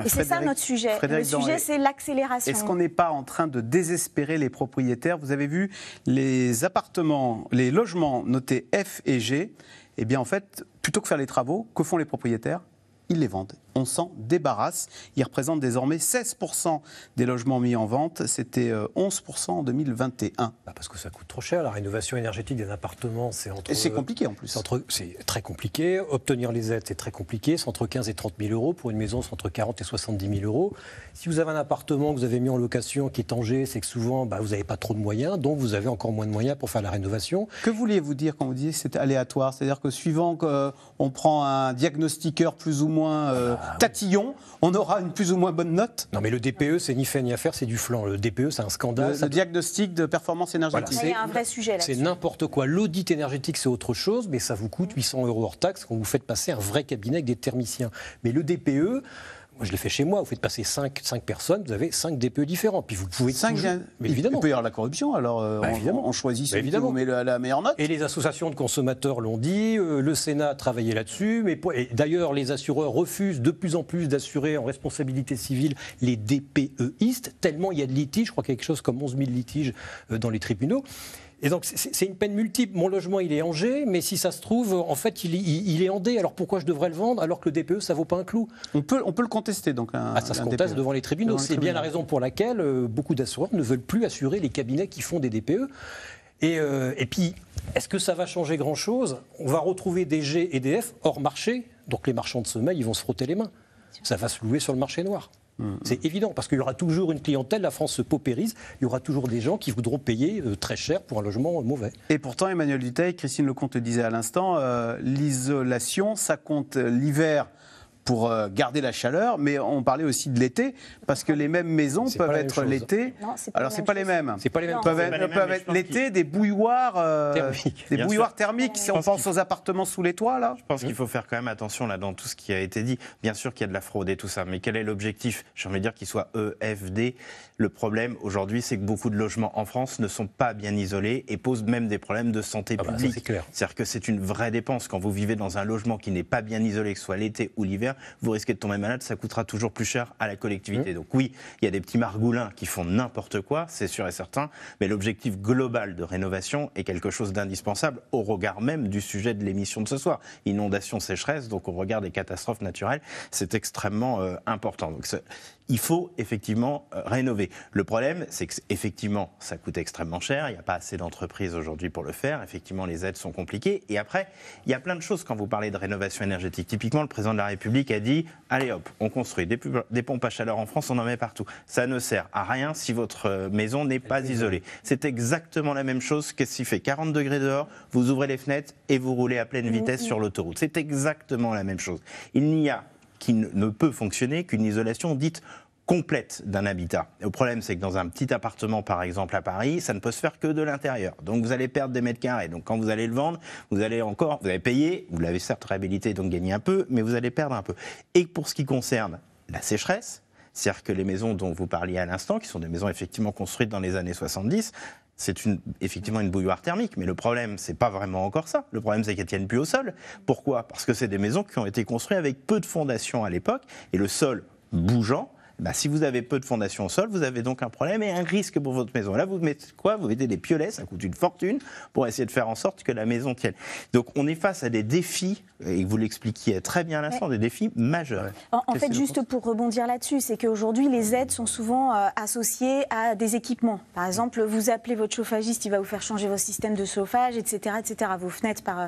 Speaker 3: et c'est ça notre sujet. le sujet, c'est l'accélération. Est-ce qu'on
Speaker 1: n'est pas en train de désespérer les propriétaires Vous avez vu les appartements, les logements notés F et G. Eh bien, en fait, plutôt que faire les travaux, que font les propriétaires les vendent. On s'en débarrasse. Ils représentent désormais 16% des logements mis en vente. C'était 11% euh, en 2021. Bah, parce que ça coûte
Speaker 2: trop cher. La rénovation énergétique des appartements, c'est entre. C'est compliqué en plus. C'est, très compliqué. Obtenir les aides, c'est très compliqué. C'est entre 15 et 30 000 euros. Pour une maison, c'est entre 40 et 70 000 euros. Si vous avez un appartement que vous avez mis en location qui est en c'est que souvent, bah, vous n'avez pas trop de moyens. Donc, vous avez encore moins de moyens pour faire la rénovation. Que vouliez-vous dire quand vous disiez que c'est aléatoire C'est-à-dire que suivant qu'on euh, prend un
Speaker 1: diagnostiqueur plus ou moins euh, ah, tatillon, on aura une plus ou moins bonne note Non, mais le DPE, c'est
Speaker 2: ni fait ni à faire, c'est du flanc. Le DPE, c'est un scandale. Le, diagnostic de performance
Speaker 3: énergétique. c'est un vrai sujet C'est
Speaker 2: n'importe quoi. L'audit énergétique, c'est autre chose, mais ça vous coûte 800 mm. euros hors taxe quand vous faites passer un vrai cabinet avec des thermiciens. Mais le DPE, je l'ai fait chez moi. Vous faites passer 5, personnes, vous avez 5 DPE différents. Puis vous pouvez. 5 mais évidemment. Il peut avoir la corruption, alors euh, bah, on, évidemment. on, choisit bah, celui mais met la, meilleure note. Et les associations de consommateurs l'ont dit, euh, le Sénat a travaillé là-dessus. Mais D'ailleurs, les assureurs refusent de plus en plus d'assurer en responsabilité civile les DPEistes, tellement il y a de litiges, je crois quelque chose comme 11 000 litiges euh, dans les tribunaux. Et donc, c'est une peine multiple. Mon logement, il est en G, mais si ça se trouve, en fait, il, est en D. Alors pourquoi je devrais le vendre alors que le DPE, ça vaut pas un clou On peut, on peut le contester, donc. Ah, ça se conteste e. devant les tribunaux. C'est bien la raison pour laquelle euh, beaucoup d'assureurs ne veulent plus assurer les cabinets qui font des DPE. Et, euh, et puis, est-ce que ça va changer grand-chose On va retrouver des G et des F hors marché. Donc les marchands de sommeil, ils vont se frotter les mains. Ça va se louer sur le marché noir. Mm-hmm. C'est évident, parce qu'il y aura toujours une clientèle, la France se paupérise, il y aura toujours des gens qui voudront payer euh, très cher pour un logement mauvais.
Speaker 1: Et pourtant, Emmanuel Duteil, Christine Lecomte le disait à l'instant, euh, l'isolation, ça compte euh, l'hiver pour euh, garder la chaleur, mais on parlait aussi de l'été, parce que les mêmes maisons peuvent être l'été. Alors, c'est pas les mêmes. C'est pas les mêmes. Peuvent être l'été des bouilloires, euh, thermiques. des bouilloires
Speaker 5: thermiques. Si on pense aux appartements sous les toits, là. Je pense qu'il hmm. faut faire quand même attention là dans tout ce qui a été dit. Bien sûr qu'il y a de la fraude et tout ça, mais quel est l'objectif J'ai envie de dire qu'il soit EFD. Le problème aujourd'hui, c'est que beaucoup de logements en France ne sont pas bien isolés et posent même des problèmes de santé ah bah, publique. c'est C'est-à-dire que c'est une vraie dépense quand vous vivez dans un logement qui n'est pas bien isolé, que ce soit l'été ou l'hiver vous risquez de tomber malade, ça coûtera toujours plus cher à la collectivité. Mmh. Donc oui, il y a des petits margoulins qui font n'importe quoi, c'est sûr et certain, mais l'objectif global de rénovation est quelque chose d'indispensable au regard même du sujet de l'émission de ce soir. Inondation, sécheresse, donc au regard des catastrophes naturelles, c'est extrêmement euh, important. Donc il faut effectivement euh, rénover. Le problème, c'est effectivement, ça coûte extrêmement cher. Il n'y a pas assez d'entreprises aujourd'hui pour le faire. Effectivement, les aides sont compliquées. Et après, il y a plein de choses quand vous parlez de rénovation énergétique. Typiquement, le président de la République a dit Allez hop, on construit des, pompes à chaleur en France, on en met partout. Ça ne sert à rien si votre euh, maison n'est pas isolée. Euh, c'est exactement la même chose que s'il fait 40 degrés dehors, vous ouvrez les fenêtres et vous roulez à pleine mmh. vitesse sur l'autoroute. C'est exactement la même chose. Il n'y a qui ne peut fonctionner qu'une isolation dite complète d'un habitat. Le problème, c'est que dans un petit appartement, par exemple, à Paris, ça ne peut se faire que de l'intérieur. Donc, vous allez perdre des mètres carrés. Donc, quand vous allez le vendre, vous allez encore, vous allez payer, vous l'avez certes réhabilité, donc gagné un peu, mais vous allez perdre un peu. Et pour ce qui concerne la sécheresse, c'est-à-dire que les maisons dont vous parliez à l'instant, qui sont des maisons effectivement construites dans les années 70, c'est effectivement une bouilloire thermique, mais le problème, c'est pas vraiment encore ça. Le problème, c'est qu'elles tiennent plus au sol. Pourquoi Parce que c'est des maisons qui ont été construites avec peu de fondations à l'époque, et le sol bougeant, bah, si vous avez peu de fondations au sol, vous avez donc un problème et un risque pour votre maison. Là, vous mettez quoi Vous mettez des piolets, ça coûte une fortune, pour essayer de faire en sorte que la maison tienne. Donc, on est face à des défis, et vous l'expliquiez très bien l'instant, des défis majeurs.
Speaker 3: En, fait, juste pour rebondir là-dessus, c'est qu'aujourd'hui, les aides sont souvent euh, associées à des équipements. Par exemple, vous appelez votre chauffagiste, il va vous faire changer vos systèmes de chauffage, etc., etc., vos fenêtres, par, euh,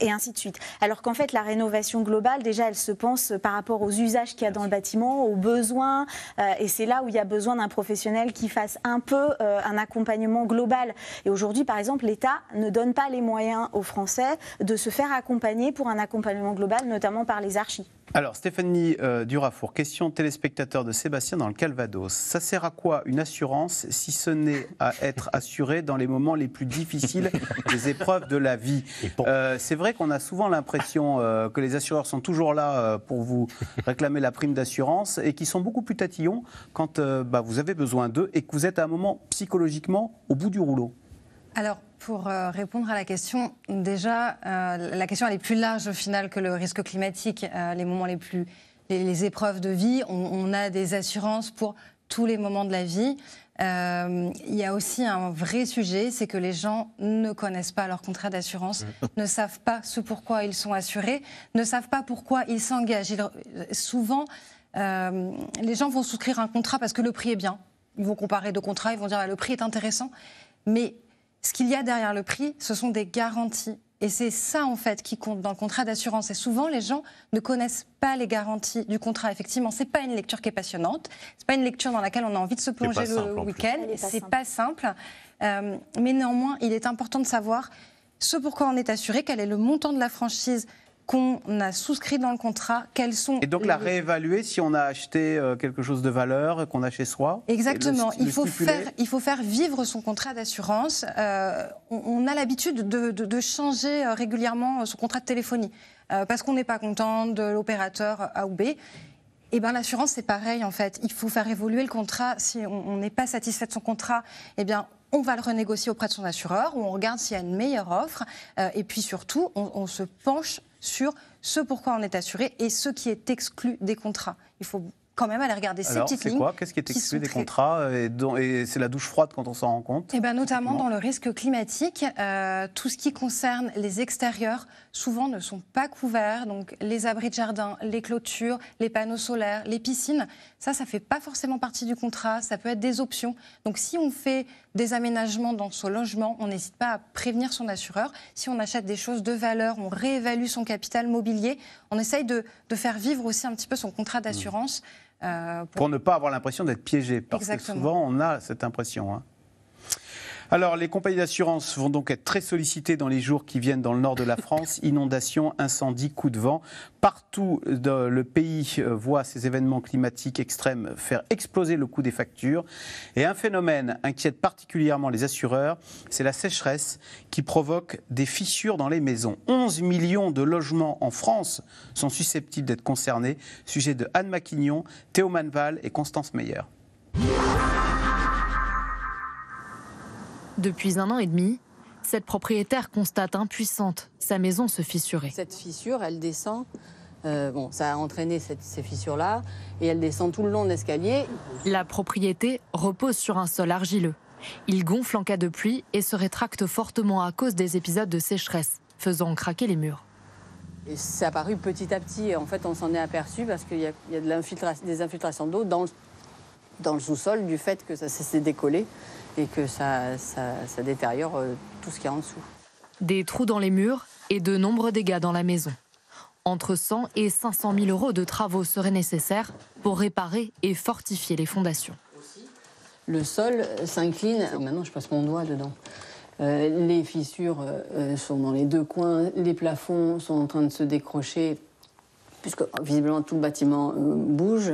Speaker 3: et ainsi de suite. Alors qu'en fait, la rénovation globale, déjà, elle se pense par rapport aux usages qu'il y a dans le bâtiment, aux besoins, euh, et c'est là où il y a besoin d'un professionnel qui fasse un peu euh, un accompagnement global. Et aujourd'hui, par exemple, l'État ne donne pas les moyens aux Français de se faire accompagner pour un accompagnement global, notamment par les archives.
Speaker 1: Alors, Stéphanie euh, Durafour, question téléspectateur de Sébastien dans le Calvados. Ça sert à quoi une assurance si ce n'est à être assuré dans les moments les plus difficiles des épreuves de la vie euh, C'est vrai qu'on a souvent l'impression euh, que les assureurs sont toujours là pour vous réclamer la prime d'assurance et qu'ils sont beaucoup plus tatillons quand bah, vous avez besoin d'eux et que vous êtes à un moment psychologiquement au bout du rouleau.
Speaker 4: Alors, pour euh, répondre à la question, déjà, euh, la question elle est plus large au final que le risque climatique, euh, les moments les plus, les, épreuves de vie. On, a des assurances pour tous les moments de la vie. il y a aussi un vrai sujet, c'est que les gens ne connaissent pas leur contrat d'assurance, ne savent pas ce pourquoi ils sont assurés, ne savent pas pourquoi ils s'engagent. Souvent, les gens vont souscrire un contrat parce que le prix est bien. Ils vont comparer deux contrats, ils vont dire bah, le prix est intéressant, mais ce qu'il y a derrière le prix, ce sont des garanties. Et c'est ça, en fait, qui compte dans le contrat d'assurance. Et souvent, les gens ne connaissent pas les garanties du contrat. Effectivement, ce n'est pas une lecture qui est passionnante. ce n'est pas une lecture dans laquelle on a envie de se plonger le week-end. C'est pas simple. Euh, mais néanmoins, il est important de savoir ce pourquoi on est assuré, quel est le montant de la franchise qu'on a souscrit dans le contrat, quels sont. Et donc la
Speaker 1: réévaluer si on a acheté euh, quelque chose de valeur qu'on a chez soi Exactement. il, faut faire,
Speaker 4: il faut faire vivre son contrat d'assurance. Euh, on, a l'habitude de, changer euh, régulièrement son contrat de téléphonie parce qu'on n'est pas content de l'opérateur A ou B. Eh bien, l'assurance, c'est pareil, en fait. Il faut faire évoluer le contrat. Si on n'est pas satisfait de son contrat, eh bien, on va le renégocier auprès de son assureur, ou on regarde s'il y a une meilleure offre. et puis surtout, on se penche sur ce pourquoi on est assuré et ce qui est exclu des contrats. Il faut quand même aller regarder ces petites lignes.
Speaker 1: Qu'est-ce qui est exclu des contrats Et, c'est la douche froide quand on s'en rend compte
Speaker 4: et eh ben, notamment dans le risque climatique, euh, tout ce qui concerne les extérieurs, souvent ne sont pas couverts. Donc les abris de jardin, les clôtures, les panneaux solaires, les piscines, ça, ça ne fait pas forcément partie du contrat. Ça peut être des options. Donc si on fait des aménagements dans son logement, on n'hésite pas à prévenir son assureur. Si on achète des choses de valeur, on réévalue son capital mobilier. On essaye de, faire vivre aussi un petit peu son contrat d'assurance. Euh, pour...
Speaker 1: ne pas avoir l'impression d'être piégé, parce que souvent on a cette impression. Hein. Alors, les compagnies d'assurance vont donc être très sollicitées dans les jours qui viennent dans le nord de la France. Inondations, incendies, coups de vent. Partout dans le pays euh, voit ces événements climatiques extrêmes faire exploser le coût des factures. Et un phénomène inquiète particulièrement les assureurs, c'est la sécheresse qui provoque des fissures dans les maisons. 11 millions de logements en France sont susceptibles d'être concernés. Sujet de Anne Maquignon, Théo Manval et Constance Meyer.
Speaker 9: Depuis un an et demi, cette propriétaire constate impuissante sa maison se fissurer.
Speaker 7: Cette fissure, elle descend. Euh, bon, ça a entraîné ces fissures-là et elle descend tout le long de l'escalier. La propriété
Speaker 9: repose sur un sol argileux. Il gonfle en cas de pluie et se rétracte
Speaker 7: fortement à cause
Speaker 9: des épisodes de sécheresse, faisant craquer les murs.
Speaker 7: ça a paru petit à petit. Et en fait, on s'en est aperçu parce qu'il y a, des infiltrations d'eau dans dans le sous-sol du fait que ça s'est décollé et que ça, détériore euh, tout ce qu'il y a en dessous.
Speaker 9: Des trous dans les murs et de nombreux dégâts dans la maison. Entre 100 et 500 000 euros de travaux seraient nécessaires pour réparer et fortifier les fondations.
Speaker 7: Le sol s'incline. Oh, maintenant, je passe mon doigt dedans. Euh, les fissures euh, sont dans les deux coins, les plafonds sont en train de se décrocher, puisque visiblement tout le bâtiment bouge.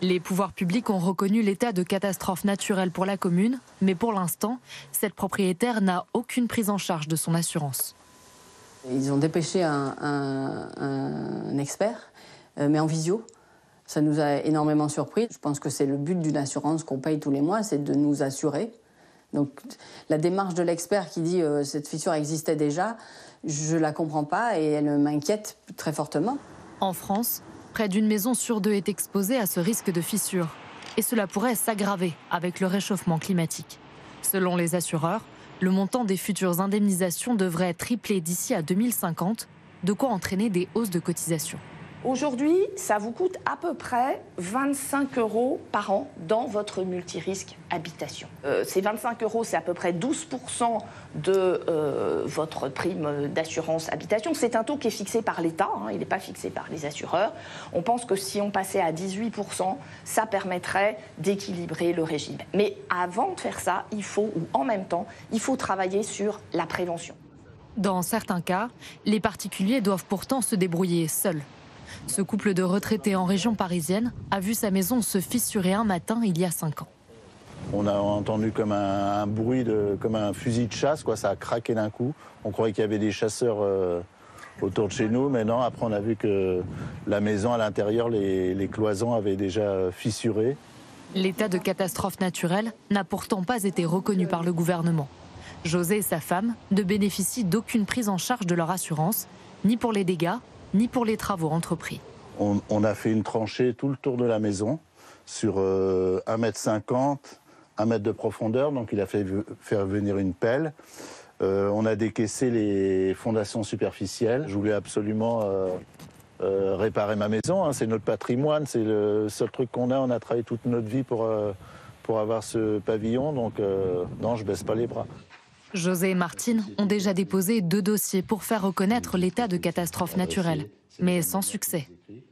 Speaker 9: Les pouvoirs publics ont reconnu l'état de catastrophe naturelle pour la commune, mais pour l'instant, cette propriétaire n'a aucune prise en charge de son
Speaker 7: assurance. Ils ont dépêché un, expert, euh, mais en visio. Ça nous a énormément surpris. Je pense que c'est le but d'une assurance qu'on paye tous les mois, c'est de nous assurer. Donc la démarche de l'expert qui dit euh, cette fissure existait déjà, je ne la comprends pas et elle m'inquiète très fortement.
Speaker 9: En France, près d'une maison sur deux est exposée à ce risque de fissure. Et cela pourrait s'aggraver avec le réchauffement climatique. Selon les assureurs, le montant des futures indemnisations devrait tripler d'ici à 2050, de quoi entraîner des hausses de cotisations.
Speaker 6: Aujourd'hui, ça vous coûte à peu près 25 euros par an dans votre multirisque habitation. Euh, ces 25 euros, c'est à peu près 12% de euh, votre prime d'assurance habitation. C'est un taux qui est fixé par l'État, hein. il n'est pas fixé par les assureurs. On pense que si on passait à 18%, ça permettrait d'équilibrer le régime. Mais avant de faire ça, il faut, ou en même temps, il faut travailler sur la prévention.
Speaker 9: Dans certains cas, les particuliers doivent pourtant se débrouiller seuls. Ce couple de retraités en région parisienne a vu sa maison se fissurer un matin il y a cinq ans.
Speaker 8: On a entendu comme un, bruit, de, comme un fusil de chasse, quoi. ça a craqué d'un coup. On croyait qu'il y avait des chasseurs euh, autour de chez nous, mais non, après on a vu que la maison à l'intérieur, les, les cloisons avaient déjà fissuré.
Speaker 9: L'état de catastrophe naturelle n'a pourtant pas été reconnu par le gouvernement. José et sa femme ne bénéficient d'aucune prise en charge de leur assurance, ni pour les dégâts, ni pour les travaux entrepris.
Speaker 8: On, a fait une tranchée tout le tour de la maison sur 1,50 m, 1 mètre de profondeur, donc il a fait faire venir une pelle. Euh, on a décaissé les fondations superficielles. Je voulais absolument euh, euh, réparer ma maison. Hein. C'est notre patrimoine, c'est le seul truc qu'on a. On a travaillé toute notre vie pour, pour avoir ce pavillon, donc non, je baisse pas les bras.
Speaker 9: José et Martine ont déjà déposé deux dossiers pour faire reconnaître l'état de catastrophe naturelle, mais sans succès.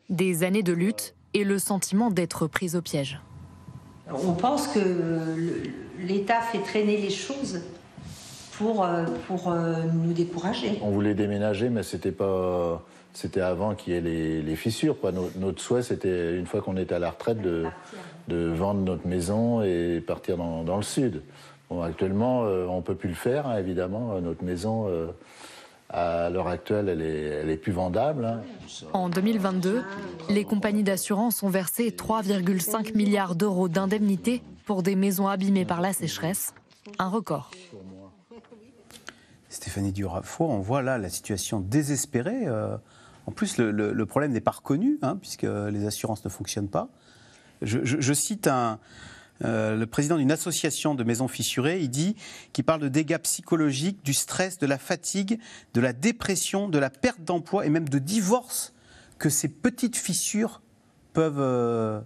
Speaker 9: Des années de lutte et le sentiment d'être pris au piège. On pense que
Speaker 4: l'État fait traîner les choses
Speaker 8: pour, euh, euh, nous décourager. On voulait déménager, mais c'était avant qu'il y ait les, fissures. Notre, souhait, c'était, une fois qu'on était à la retraite, de, vendre notre maison et partir dans le sud actuellement, euh, on ne peut plus le faire, hein, évidemment. Euh, notre maison, euh, à l'heure actuelle, elle est, plus vendable. Hein.
Speaker 9: En 2022, les compagnies d'assurance ont versé 3,5 milliards d'euros d'indemnités pour des maisons abîmées par la sécheresse, un record.
Speaker 1: Stéphanie Durafour, on voit là la situation désespérée. En plus, le, problème n'est pas reconnu, hein, puisque les assurances ne fonctionnent pas. je cite un, euh, le président d'une association de maisons fissurées, il dit, qu'il parle de dégâts psychologiques, du stress, de la fatigue, de la dépression, de la perte d'emploi et même de divorce que ces petites fissures peuvent euh,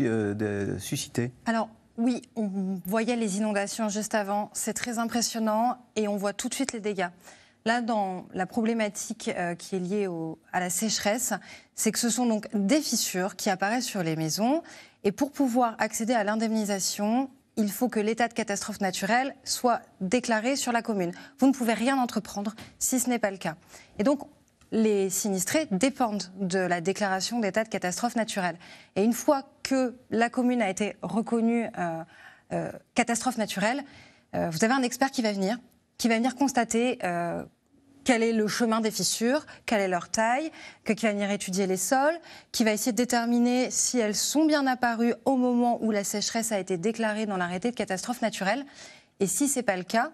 Speaker 1: euh, susciter.
Speaker 4: Alors, oui, on voyait les inondations juste avant. C'est très impressionnant et on voit tout de suite les dégâts. Là, dans la problématique euh, qui est liée à la sécheresse, c'est que ce sont donc des fissures qui apparaissent sur les maisons. Et pour pouvoir accéder à l'indemnisation, il faut que l'état de catastrophe naturelle soit déclaré sur la commune. Vous ne pouvez rien entreprendre si ce n'est pas le cas. Et donc, les sinistrés dépendent de la déclaration d'état de catastrophe naturelle. Et une fois que la commune a été reconnue euh, euh, catastrophe naturelle, vous avez un expert qui va venir qui va venir constater euh, quel est le chemin des fissures, quelle est leur taille, que, qui va venir étudier les sols, qui va essayer de déterminer si elles sont bien apparues au moment où la sécheresse a été déclarée dans l'arrêté de catastrophe naturelle. Et si ce n'est pas le cas,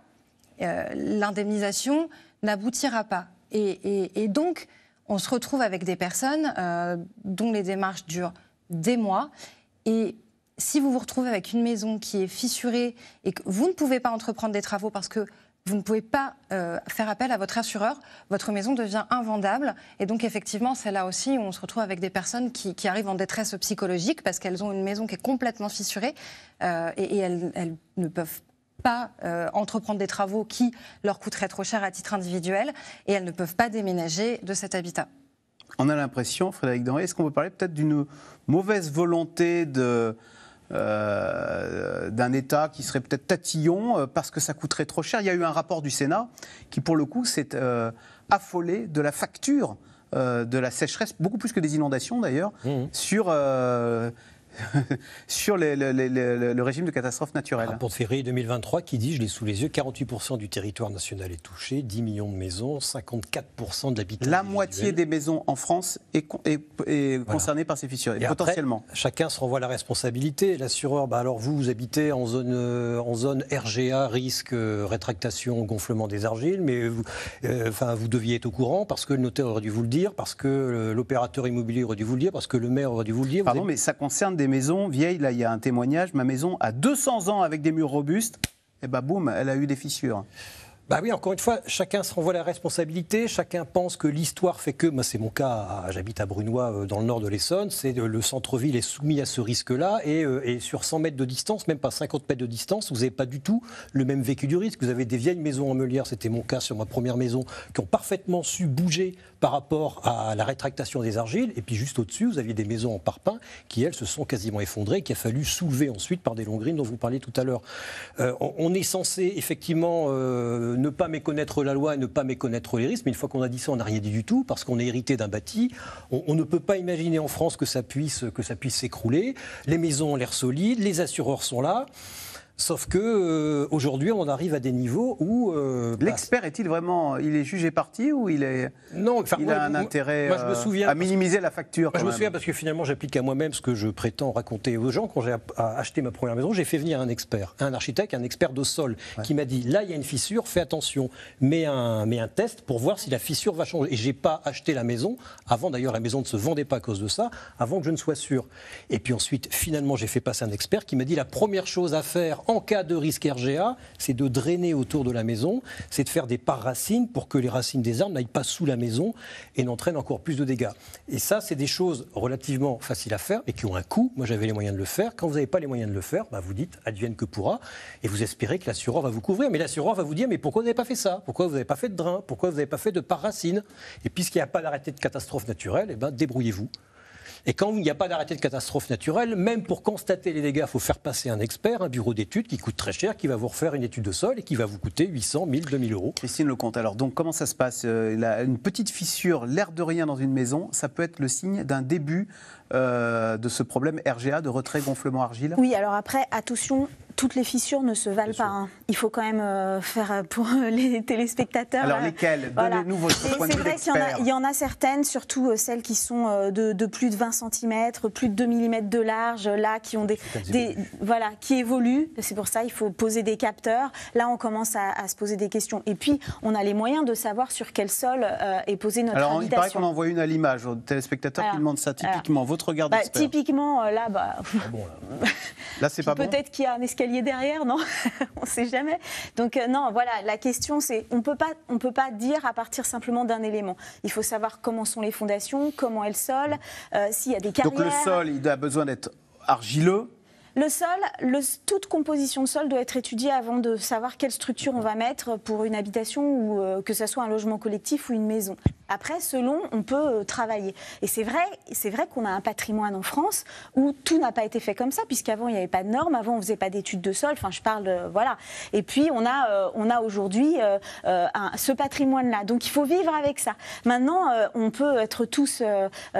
Speaker 4: euh, l'indemnisation n'aboutira pas. Et, donc, on se retrouve avec des personnes euh, dont les démarches durent des mois. Et si vous vous retrouvez avec une maison qui est fissurée et que vous ne pouvez pas entreprendre des travaux parce que vous ne pouvez pas euh, faire appel à votre assureur, votre maison devient invendable. Et donc effectivement, c'est là aussi où on se retrouve avec des personnes qui, arrivent en détresse psychologique parce qu'elles ont une maison qui est complètement fissurée euh, et, elles, ne peuvent pas euh, entreprendre des travaux qui leur coûteraient trop cher à titre individuel et elles ne peuvent pas déménager de cet habitat.
Speaker 1: On a l'impression, Frédéric Denry, est-ce qu'on peut parler peut-être d'une mauvaise volonté de euh, d'un État qui serait peut-être tatillon euh, parce que ça coûterait trop cher. Il y a eu un rapport du Sénat qui, pour le coup, s'est euh, affolé de la facture de la sécheresse, beaucoup plus que des inondations d'ailleurs, mmh. sur sur le régime de catastrophe
Speaker 2: naturelle. Rapport de février 2023 qui dit, je l'ai sous les yeux, 48% du territoire national est touché, 10 millions de maisons, 54% de l'habitat. La moitié des maisons en France
Speaker 1: est, est, concernée par ces fissures, potentiellement.
Speaker 2: chacun se renvoie la responsabilité. L'assureur, bah alors vous, vous habitez en zone, euh, en zone RGA, risque euh, rétractation, gonflement des argiles, mais vous, euh, enfin, vous deviez être au courant parce que le notaire aurait dû vous le dire, parce que l'opérateur immobilier aurait dû vous
Speaker 1: le dire, parce que le maire aurait dû vous le dire. Pardon, mais ça concerne des maison maisons vieilles. Là, il y a un témoignage. Ma maison a 200
Speaker 2: ans avec des murs robustes. Et eh bah ben, boum, elle a eu des fissures. Bah oui, encore une fois, chacun se renvoie la responsabilité, chacun pense que l'histoire fait que, moi c'est mon cas, j'habite à Brunois euh, dans le nord de l'Essonne, c'est euh, le centre-ville est soumis à ce risque-là et, euh, et, sur 100 mètres de distance, même pas 50 mètres de distance, vous n'avez pas du tout le même vécu du risque. Vous avez des vieilles maisons en meulière, c'était mon cas sur ma première maison, qui ont parfaitement su bouger par rapport à la rétractation des argiles. Et puis juste au-dessus, vous aviez des maisons en parpaing qui, elles, se sont quasiment effondrées, qui a fallu soulever ensuite par des longrines dont vous parliez tout à l'heure. Euh, on, est censé, effectivement, euh, ne pas méconnaître la loi et ne pas méconnaître les risques, mais une fois qu'on a dit ça, on n'a rien dit du tout, parce qu'on est hérité d'un bâti. On, ne peut pas imaginer en France que ça puisse s'écrouler. Les maisons ont l'air solides, les assureurs sont là. Sauf que euh, aujourd'hui, on arrive à des niveaux où euh, bah, l'expert est-il vraiment,
Speaker 1: il est jugé parti ou il est non, il a un intérêt euh,
Speaker 2: à minimiser la facture. je me souviens parce que finalement, j'applique à moi-même ce que je prétends raconter aux gens. Quand j'ai acheté ma première maison, j'ai fait venir un expert, un architecte, un expert de sol, qui m'a dit là, il y a une fissure, fais attention, mets un, mets un test pour voir si la fissure va changer. Et j'ai pas acheté la maison avant. D'ailleurs, la maison ne se vendait pas à cause de ça, avant que je ne sois sûr. Et puis ensuite, finalement, j'ai fait passer un expert qui m'a dit la première chose à faire en cas de risque RGA, c'est de drainer autour de la maison, c'est de faire des parracines pour que les racines des arbres n'aillent pas sous la maison et n'entraînent encore plus de dégâts. Et ça, c'est des choses relativement faciles à faire et qui ont un coût. Moi, j'avais les moyens de le faire. Quand vous n'avez pas les moyens de le faire, bah, vous dites advienne que pourra et vous espérez que l'assureur va vous couvrir. Mais l'assureur va vous dire mais pourquoi vous n'avez pas fait ça Pourquoi vous n'avez pas fait de drain Pourquoi vous n'avez pas fait de parracines Et puisqu'il n'y a pas d'arrêté de catastrophe naturelle, eh ben, débrouillez-vous. Et quand il n'y a pas d'arrêté de catastrophe naturelle, même pour constater les dégâts, il faut faire passer un expert, un bureau d'études qui coûte très cher, qui va vous refaire une étude de sol et qui va vous coûter 800, 1000, 2000 euros. Christine Lecomte, alors donc
Speaker 1: comment ça se passe euh, Une petite fissure, l'air de rien dans une maison, ça peut être le signe d'un début euh, de ce problème RGA, de retrait gonflement argile Oui,
Speaker 3: alors après, attention, toutes les fissures ne se valent pas. Hein. Il faut quand même euh, faire euh, pour euh, les téléspectateurs. Alors lesquelles voilà. Donnez-nous votre C'est vrai qu'il y, y, en a certaines, surtout celles qui sont de, plus de 20 cm, plus de 2 mm de large, là, qui ont des, voilà, qui évoluent. C'est pour ça qu'il faut poser des capteurs. Là, on commence à, se poser des questions. Et puis, on a les moyens de savoir sur quel sol est posé notre Alors, il paraît qu'on
Speaker 1: envoie une à l'image aux téléspectateurs qui demandent ça typiquement. votre regard bah,
Speaker 3: Typiquement, là, bah, ah là,
Speaker 1: là c'est pas bon. Peut-être
Speaker 3: qu'il y a un escalier est derrière, non On ne sait jamais. Donc euh, non, voilà, la question c'est, on peut pas, on peut pas dire à partir simplement d'un élément. Il faut savoir comment sont les fondations, comment est le sol, s'il y a des carrières. Donc le sol,
Speaker 1: il a besoin d'être argileux.
Speaker 3: Le sol, le, toute composition de sol doit être étudiée avant de savoir quelle structure on va mettre pour une habitation ou euh, que ce soit un logement collectif ou une maison. Après, selon, on peut euh, travailler. Et c'est vrai, c'est vrai qu'on a un patrimoine en France où tout n'a pas été fait comme ça, puisqu'avant il n'y avait pas de normes, avant on faisait pas d'études de sol. Enfin, je parle, euh, voilà. Et puis on a, euh, on a aujourd'hui ce patrimoine-là. Donc il faut vivre avec ça. Maintenant, on peut être tous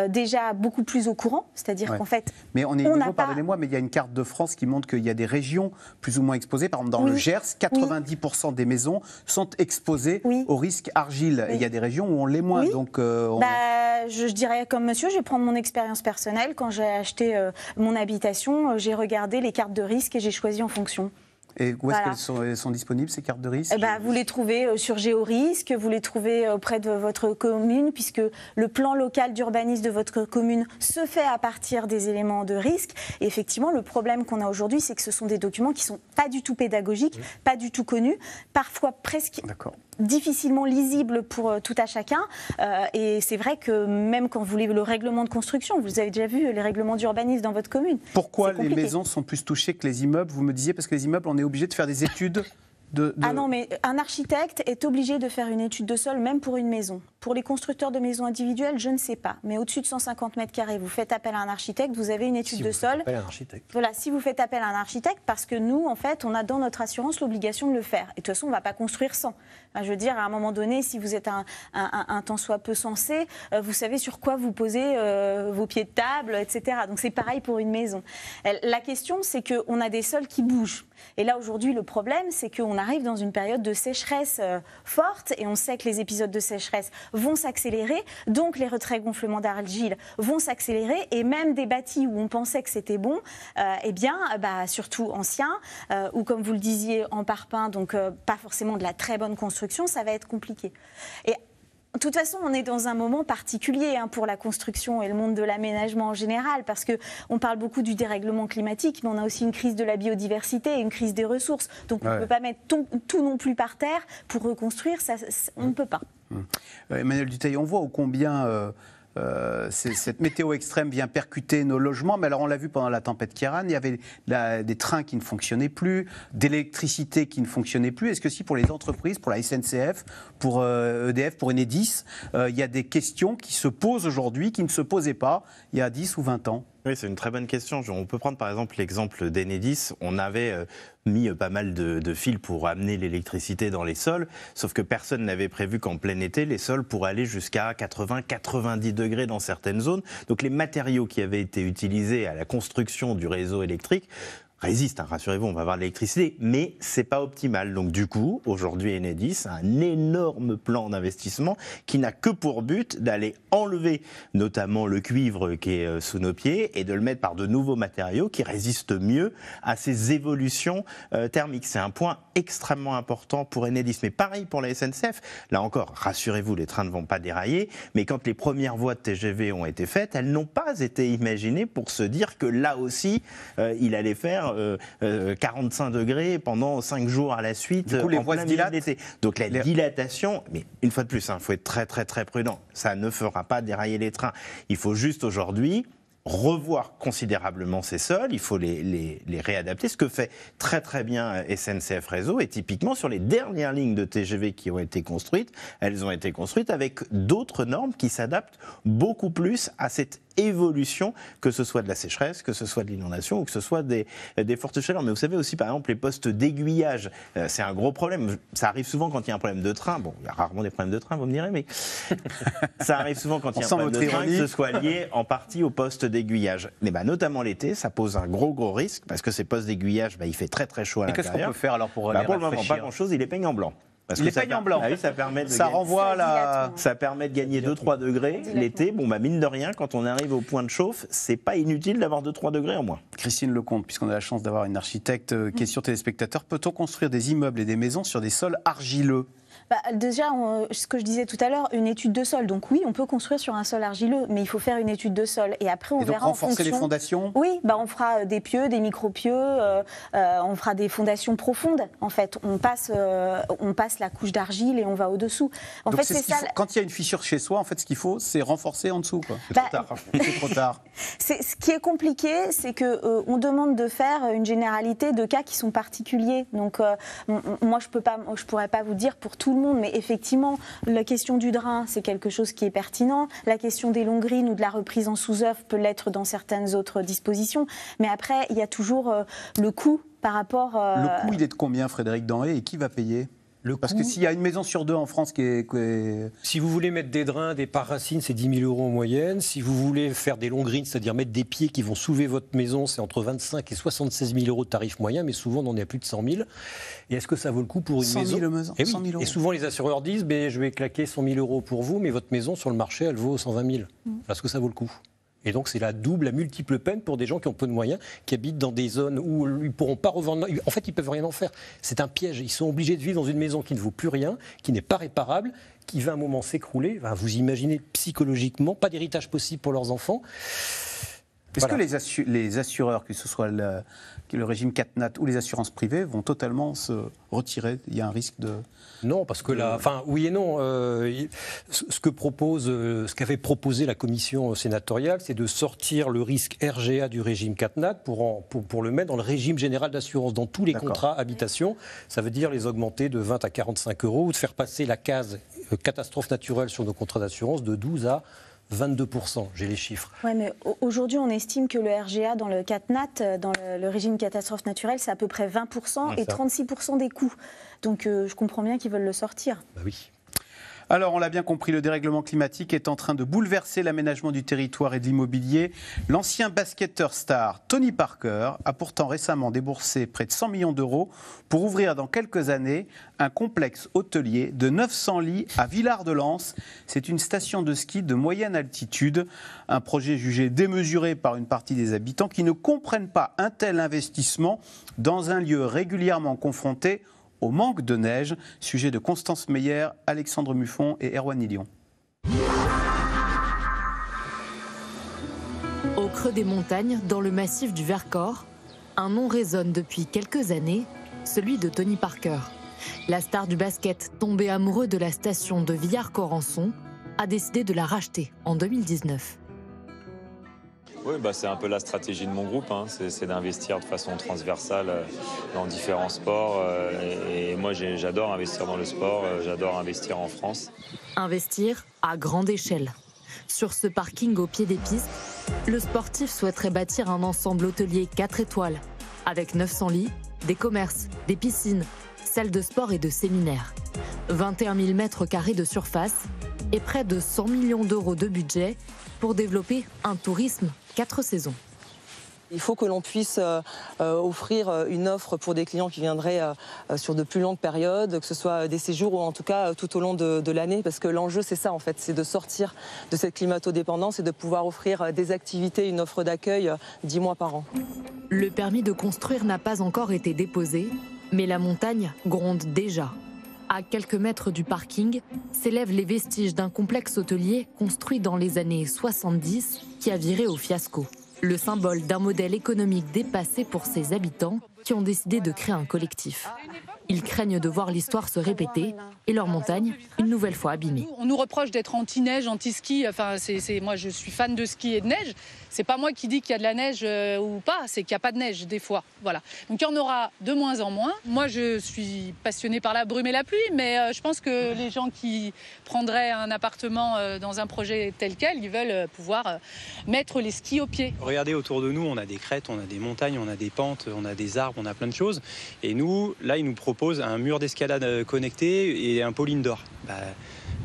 Speaker 3: déjà beaucoup plus au courant, c'est-à-dire qu'en fait, mais on est, on
Speaker 1: pardonnez-moi, mais il y a une carte de France qui montre qu'il y a des régions plus ou moins exposées. Par exemple, dans le Gers, 90% des maisons sont exposées au risque argile. Et il y a des régions où on l'est moins. Hein, donc. Euh,
Speaker 3: bah, je, dirais comme monsieur, je vais prendre mon expérience personnelle. Quand j'ai acheté euh, mon habitation, euh, j'ai regardé les cartes de risque et j'ai choisi en fonction.
Speaker 1: Et où est-ce qu'elles sont, disponibles, ces cartes de risque
Speaker 3: eh bah, Vous les trouvez sur Géorisque, vous les trouvez auprès de votre commune, puisque le plan local d'urbanisme de votre commune se fait à partir des éléments de risque. effectivement, le problème qu'on a aujourd'hui, c'est que ce sont des documents qui ne sont pas du tout pédagogiques, pas du tout connus, parfois presque difficilement lisible pour euh, tout à chacun. Euh, et c'est vrai que même quand vous voulez le règlement de construction, vous avez déjà vu les règlements d'urbanisme dans votre commune.
Speaker 1: Pourquoi les maisons sont plus touchées que les immeubles Vous me disiez parce que les immeubles, on est obligé de faire des études. De, Ah non,
Speaker 3: mais un architecte est obligé de faire une étude de sol, même pour une maison. Pour les constructeurs de maisons individuelles, je ne sais pas. Mais au-dessus de 150 mètres carrés, vous faites appel à un architecte, vous avez une étude si de vous sol. Faites appel à un architecte. Voilà, si vous faites appel à un architecte, parce que nous, en fait, on a dans notre assurance l'obligation de le faire. Et de toute façon, on ne va pas construire sans. Bah, je veux dire, à un moment donné, si vous êtes un, un, soit peu sensé, euh, vous savez sur quoi vous posez euh, vos pieds de table, etc. Donc c'est pareil pour une maison. La question, c'est qu'on a des sols qui bougent. Et là, aujourd'hui, le problème, c'est qu'on arrive dans une période de sécheresse euh, forte et on sait que les épisodes de sécheresse vont s'accélérer. Donc, les retraits gonflements d'argile vont s'accélérer et même des bâtis où on pensait que c'était bon, eh bien, bah, surtout anciens, ou comme vous le disiez, en parpaing, donc pas forcément de la très bonne construction ça va être compliqué. Et de toute façon, on est dans un moment particulier hein, pour la construction et le monde de l'aménagement en général, parce que on parle beaucoup du dérèglement climatique, mais on a aussi une crise de la biodiversité et une crise des ressources. Donc on ne peut pas mettre tout non plus par terre pour reconstruire, ça, on ne peut pas.
Speaker 1: Mmh. Euh, Emmanuel Duteil, on voit combien euh, euh, cette météo extrême vient percuter nos logements. Mais alors, on l'a vu pendant la tempête Kieran, il y avait des trains qui ne fonctionnaient plus, d'électricité qui ne fonctionnait plus. Est-ce que si pour les entreprises, pour la SNCF, pour EDF, euh,
Speaker 5: e pour Enedis, euh, il y a des questions qui se posent aujourd'hui, qui ne se posaient pas il y a 10 ou 20 ans oui, c'est une très bonne question. On peut prendre par exemple l'exemple d'Enedis. On avait euh, mis euh, pas mal de, de fils pour amener l'électricité dans les sols, sauf que personne n'avait prévu qu'en plein été, les sols pourraient aller jusqu'à 80-90 degrés dans certaines zones. Donc les matériaux qui avaient été utilisés à la construction du réseau électrique résiste, hein, rassurez-vous, on va avoir de l'électricité, mais c'est pas optimal. Donc du coup, aujourd'hui Enedis a un énorme plan d'investissement qui n'a que pour but d'aller enlever notamment le cuivre qui est euh, sous nos pieds et de le mettre par de nouveaux matériaux qui résistent mieux à ces évolutions euh, thermiques. C'est un point extrêmement important pour Enedis, mais pareil pour la SNCF. Là encore, rassurez-vous, les trains ne vont pas dérailler, mais quand les premières voies de TGV ont été faites, elles n'ont pas été imaginées pour se dire que là aussi, euh, il allait faire 45 euh, euh, degrés pendant 5 jours à la suite. les en plein d'été. Donc la dilatation, mais une fois de plus, il hein, faut être très très très prudent. Ça ne fera pas dérailler les trains. Il faut juste aujourd'hui revoir considérablement ces sols, il faut les, les, les, réadapter, ce que fait très très bien euh, SNCF Réseau, et typiquement sur les dernières lignes de TGV qui ont été construites, elles ont été construites avec d'autres normes qui s'adaptent beaucoup plus à cette évolution, que ce soit de la sécheresse, que ce soit de l'inondation ou que ce soit des, euh, des, fortes chaleurs. Mais vous savez aussi, par exemple, les postes d'aiguillage, euh, c'est un gros problème. Ça arrive souvent quand il y a un problème de train. Bon, il y a rarement des problèmes de train, vous me direz, mais ça arrive souvent quand il y a un problème de train que ce soit lié en partie aux postes d'aiguillage. Mais bah, notamment l'été, ça pose un gros, gros risque parce que ces postes d'aiguillage, bah, il fait très, très chaud à l'intérieur. Qu'est-ce qu'on peut faire alors pour bah, les Pour le moment, pas grand-chose. Il est peigne en blanc. Parce les que ça, blanc. Ah ça permet de ça gagner, renvoie là, ça permet de gagner 2-3 degrés l'été. Bon, bah mine de rien, quand on arrive au point de chauffe, c'est pas inutile d'avoir 2-3 degrés en moins. Christine Lecomte, puisqu'on a la chance d'avoir une architecte, euh, question
Speaker 1: téléspectateur peut-on construire des immeubles et des maisons sur des sols argileux
Speaker 3: bah, déjà, ce que je disais tout à l'heure, une étude de sol. Donc oui, on peut construire sur un sol argileux, mais il faut faire une étude de sol. Et après, on donc, verra renforcer les fondations Oui, bah, on fera euh, des pieux, des micropieux, euh, euh, on fera des fondations profondes. En fait, on passe, on passe la couche d'argile et on va au-dessous. En fait, c'est
Speaker 1: Quand il y a une fissure chez soi, en fait, ce qu'il faut, c'est renforcer en dessous. C'est trop bah, tard.
Speaker 3: c'est ce qui est compliqué, c'est qu'on on demande de faire une généralité de cas qui sont particuliers. Donc, moi, je ne pourrais pas vous dire pour tout mais effectivement, la question du drain, c'est quelque chose qui est pertinent. La question des longrines ou de la reprise en sous œuvre peut l'être dans certaines autres dispositions. Mais après, il y a toujours euh, le coût par rapport. Euh, le coût, il
Speaker 1: est de combien, Frédéric Danré, et qui va payer parce que s'il y a une maison sur deux en France qui est,
Speaker 2: Si vous voulez mettre des drains, des parracines, c'est 10 000 euros en moyenne. Si vous voulez faire des longs greens, c'est-à-dire mettre des pieds qui vont soulever votre maison, c'est entre 25 et 76 000 euros de tarif moyen, mais souvent on en est à plus de 100 000. Et est-ce que ça vaut le coup pour une maison, 100 000 eh euros. et, souvent les assureurs disent, je vais claquer 100 000 euros pour vous, mais votre maison sur le marché, elle vaut 120 000. Mm. Est-ce que ça vaut le coup et donc, c'est la double, la multiple peine pour des gens qui ont peu de moyens, qui habitent dans des zones où ils ne pourront pas revendre. En fait, ils peuvent rien en faire. C'est un piège. Ils sont obligés de vivre dans une maison qui ne vaut plus rien, qui n'est pas réparable, qui va un moment s'écrouler. vous imaginez psychologiquement, pas d'héritage possible pour leurs enfants.
Speaker 1: Est-ce que les, assureurs, que ce soit le, régime CatNat ou les assurances privées,
Speaker 2: vont totalement se retirer Il y a un risque de... Non, parce que là, enfin, oui et non. Euh, euh, ce qu'avait proposé la commission sénatoriale, c'est de sortir le risque RGA du régime CatNat pour, pour le mettre dans le régime général d'assurance, dans tous les contrats habitation. Ça veut dire les augmenter de 20 à 45 euros ou de faire passer la case euh, catastrophe naturelle sur nos contrats d'assurance de 12 à 22%, j'ai les chiffres.
Speaker 3: Oui, mais aujourd'hui, on estime que le RGA dans le CatNat, euh, dans le, régime catastrophe naturelle, c'est à peu près 20% et 36% des coûts. Donc euh, je comprends bien qu'ils veulent le sortir. Bah oui.
Speaker 1: Alors, on l'a bien compris, le dérèglement climatique est en train de bouleverser l'aménagement du territoire et de l'immobilier. L'ancien basketteur star Tony Parker a pourtant récemment déboursé près de 100 millions d'euros pour ouvrir dans quelques années un complexe hôtelier de 900 lits à Villard-de-Lans. C'est une station de ski de moyenne altitude, un projet jugé démesuré par une partie des habitants qui ne comprennent pas un tel investissement dans un lieu régulièrement confronté au manque de neige. Sujet de Constance Meyer, Alexandre Muffon et Erwan Illion.
Speaker 9: Au creux des montagnes, dans le massif du Vercors, un nom résonne depuis quelques années, celui de Tony Parker. La star du basket, tombée amoureux de la station de Villars-Corançon, a décidé de la racheter en 2019.
Speaker 8: Oui, bah, c'est un peu la stratégie de mon groupe, hein. c'est d'investir de façon transversale euh, dans différents
Speaker 9: sports. Euh, et, moi, j'adore investir dans le sport, euh, j'adore investir en France. Investir à grande échelle. Sur ce parking au pied des pistes, le sportif souhaiterait bâtir un ensemble hôtelier 4 étoiles, avec 900 lits, des commerces, des piscines, salles de sport et de séminaires. 21 000 mètres carrés de surface et près de 100 millions d'euros de budget pour développer un tourisme quatre saisons.
Speaker 4: Il faut que l'on puisse euh, euh, offrir euh, une offre pour des clients qui viendraient sur de plus longues périodes, que ce soit des séjours ou en tout cas tout au long de, l'année, parce que l'enjeu c'est ça en fait, c'est de sortir de cette climatodépendance et de pouvoir offrir des activités, une offre d'accueil dix mois par an.
Speaker 9: Le permis de construire n'a pas encore été déposé, mais la montagne gronde déjà à quelques mètres du parking s'élèvent les vestiges d'un complexe hôtelier construit dans les années 70 qui a viré au fiasco. Le symbole d'un modèle économique dépassé pour ses habitants qui ont décidé de créer un collectif. Ils craignent de voir l'histoire se répéter et leur montagne une nouvelle fois abîmée.
Speaker 6: On nous reproche d'être anti-neige, anti-ski. Enfin, c'est moi, je suis fan de ski et de neige. C'est pas moi qui dis qu'il y a de la neige euh, ou pas, c'est qu'il n'y a pas de neige des fois. Voilà. Donc il y en aura de moins en moins. Moi, je suis passionné par la brume et la pluie, mais euh, je pense que les gens qui prendraient un appartement euh, dans un projet tel quel, ils veulent pouvoir mettre les skis au
Speaker 10: pied. Regardez autour de nous, on a des crêtes, on a des montagnes, on a des pentes, on a des arbres, on a plein de choses. Et nous, là, ils nous proposent pose un mur d'escalade euh, connecté et un pôle indoor. Bah,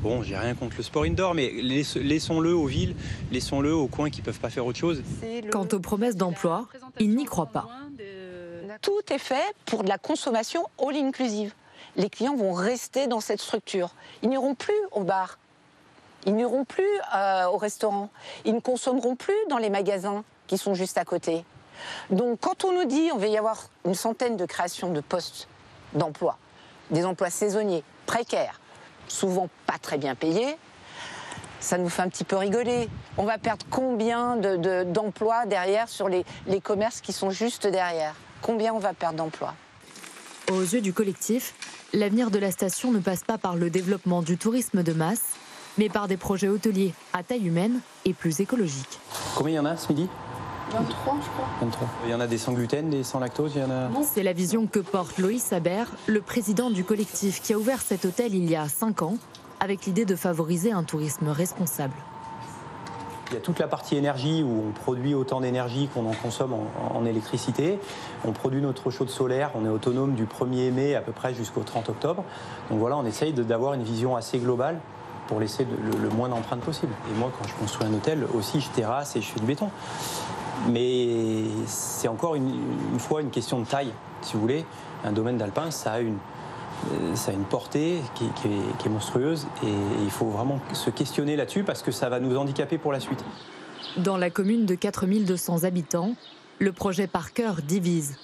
Speaker 10: bon, j'ai rien contre le sport indoor, mais laissons-le aux villes, laissons-le aux coins qui ne peuvent pas faire autre chose.
Speaker 9: Quant aux promesses d'emploi, il n'y croit pas. Tout est fait pour de la
Speaker 4: consommation all inclusive. Les clients vont rester dans cette structure. Ils n'iront plus au bar. Ils n'iront plus euh, au restaurant. Ils ne consommeront plus dans les magasins qui sont juste à côté. Donc quand on nous dit qu'il va y avoir une centaine de créations de postes d'emplois, des emplois saisonniers, précaires, souvent pas très bien payés, ça nous fait un petit peu rigoler. On va perdre combien d'emplois de, d'emplois derrière sur les, les commerces qui sont juste derrière Combien on va perdre d'emplois
Speaker 9: Aux yeux du collectif, l'avenir de la station ne passe pas par le développement du tourisme de masse, mais par des projets hôteliers à taille humaine et plus écologiques.
Speaker 10: Combien il y en a ce midi 23, je crois. Il y en a des sans gluten, des sans lactose, il y en a.
Speaker 9: C'est la vision que porte Loïs Saber, le président du collectif qui a ouvert cet hôtel il y a 5 ans, avec l'idée de favoriser un tourisme responsable.
Speaker 10: Il y a toute la partie énergie où on produit autant d'énergie qu'on en consomme en, électricité. On produit notre chaude solaire, on est autonome du 1er mai à peu près jusqu'au 30 octobre. Donc voilà, on essaye d'avoir une vision assez globale pour laisser le, le moins d'empreintes possible. Et moi, quand je construis un hôtel, aussi, je terrasse et je fais du béton. Mais c'est encore une, fois une question de taille, si vous voulez. Un domaine d'alpin, ça a une, euh, portée qui, est, monstrueuse et il faut vraiment se questionner là-dessus parce que ça va nous handicaper pour la suite.
Speaker 9: Dans la commune de 4200 habitants, le projet cœur divise.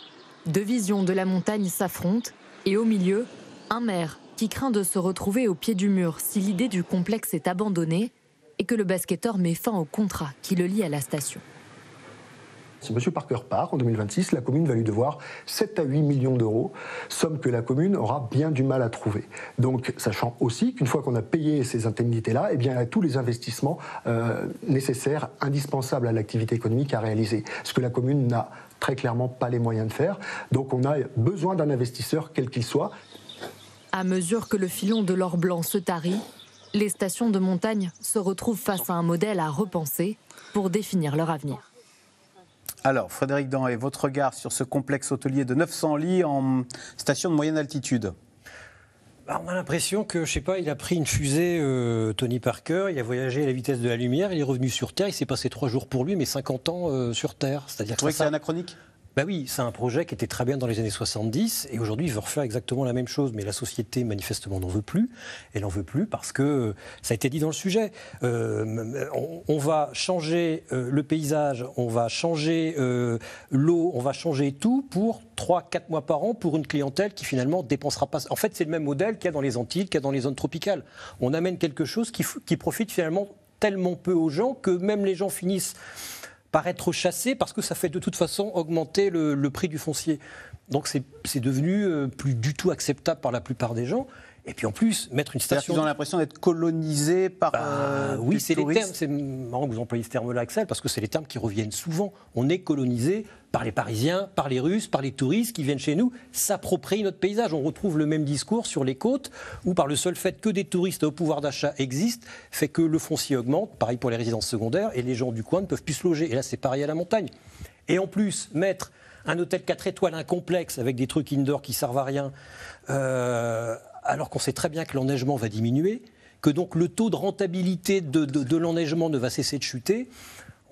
Speaker 9: Deux visions de la montagne s'affrontent et au milieu, un maire qui craint de se retrouver au pied du mur si l'idée du complexe est abandonnée et que le basketteur met fin au contrat qui le lie à la station.
Speaker 8: Si M. Parker part en 2026, la commune va lui devoir 7 à 8 millions d'euros, somme que la commune aura bien du mal à trouver. Donc, sachant aussi qu'une fois qu'on a payé ces indemnités-là, eh bien, a tous les investissements euh, nécessaires, indispensables à l'activité économique à réaliser, ce que la commune n'a très clairement pas les moyens de faire. Donc, on a besoin d'un investisseur, quel qu'il soit.
Speaker 9: À mesure que le filon de l'or blanc se tarit, les stations de montagne se retrouvent face à un modèle à repenser pour définir leur avenir.
Speaker 1: Alors, Frédéric Dan, et votre regard sur ce complexe hôtelier de 900 lits en station de moyenne altitude
Speaker 2: bah, on a l'impression que, je sais pas, il a pris une fusée, euh, Tony Parker, il a voyagé à la vitesse de la lumière, il est revenu sur Terre, il s'est passé trois jours pour lui, mais 50 ans euh, sur Terre. C'est-à-dire que c'est anachronique ben oui, c'est un projet qui était très bien dans les années 70 et aujourd'hui il veut refaire exactement la même chose, mais la société manifestement n'en veut plus. Elle n'en veut plus parce que euh, ça a été dit dans le sujet. Euh, on, va changer euh, le paysage, on va changer l'eau, on va changer tout pour 3-4 mois par an pour une clientèle qui finalement dépensera pas. En fait, c'est le même modèle qu'il y a dans les Antilles, qu'il y a dans les zones tropicales. On amène quelque chose qui profite finalement tellement peu aux gens que même les gens finissent par être chassé parce que ça fait de toute façon augmenter le, le prix du foncier. Donc c'est devenu euh, plus du tout acceptable par la plupart des gens. Et puis en plus, mettre une station. Ils ont
Speaker 1: l'impression d'être colonisé
Speaker 2: par. Bah, euh, oui, c'est les termes. C'est marrant que vous employiez ce terme-là, Axel, parce que c'est les termes qui reviennent souvent. On est colonisé par les Parisiens, par les Russes, par les touristes qui viennent chez nous s'approprier notre paysage. On retrouve le même discours sur les côtes, où par le seul fait que des touristes au pouvoir d'achat existent, fait que le foncier augmente, pareil pour les résidences secondaires, et les gens du coin ne peuvent plus se loger. Et là, c'est pareil à la montagne. Et en plus, mettre un hôtel 4 étoiles, un complexe avec des trucs indoor qui servent à rien, euh, alors qu'on sait très bien que l'enneigement va diminuer, que donc le taux de rentabilité de, l'enneigement ne va cesser de chuter,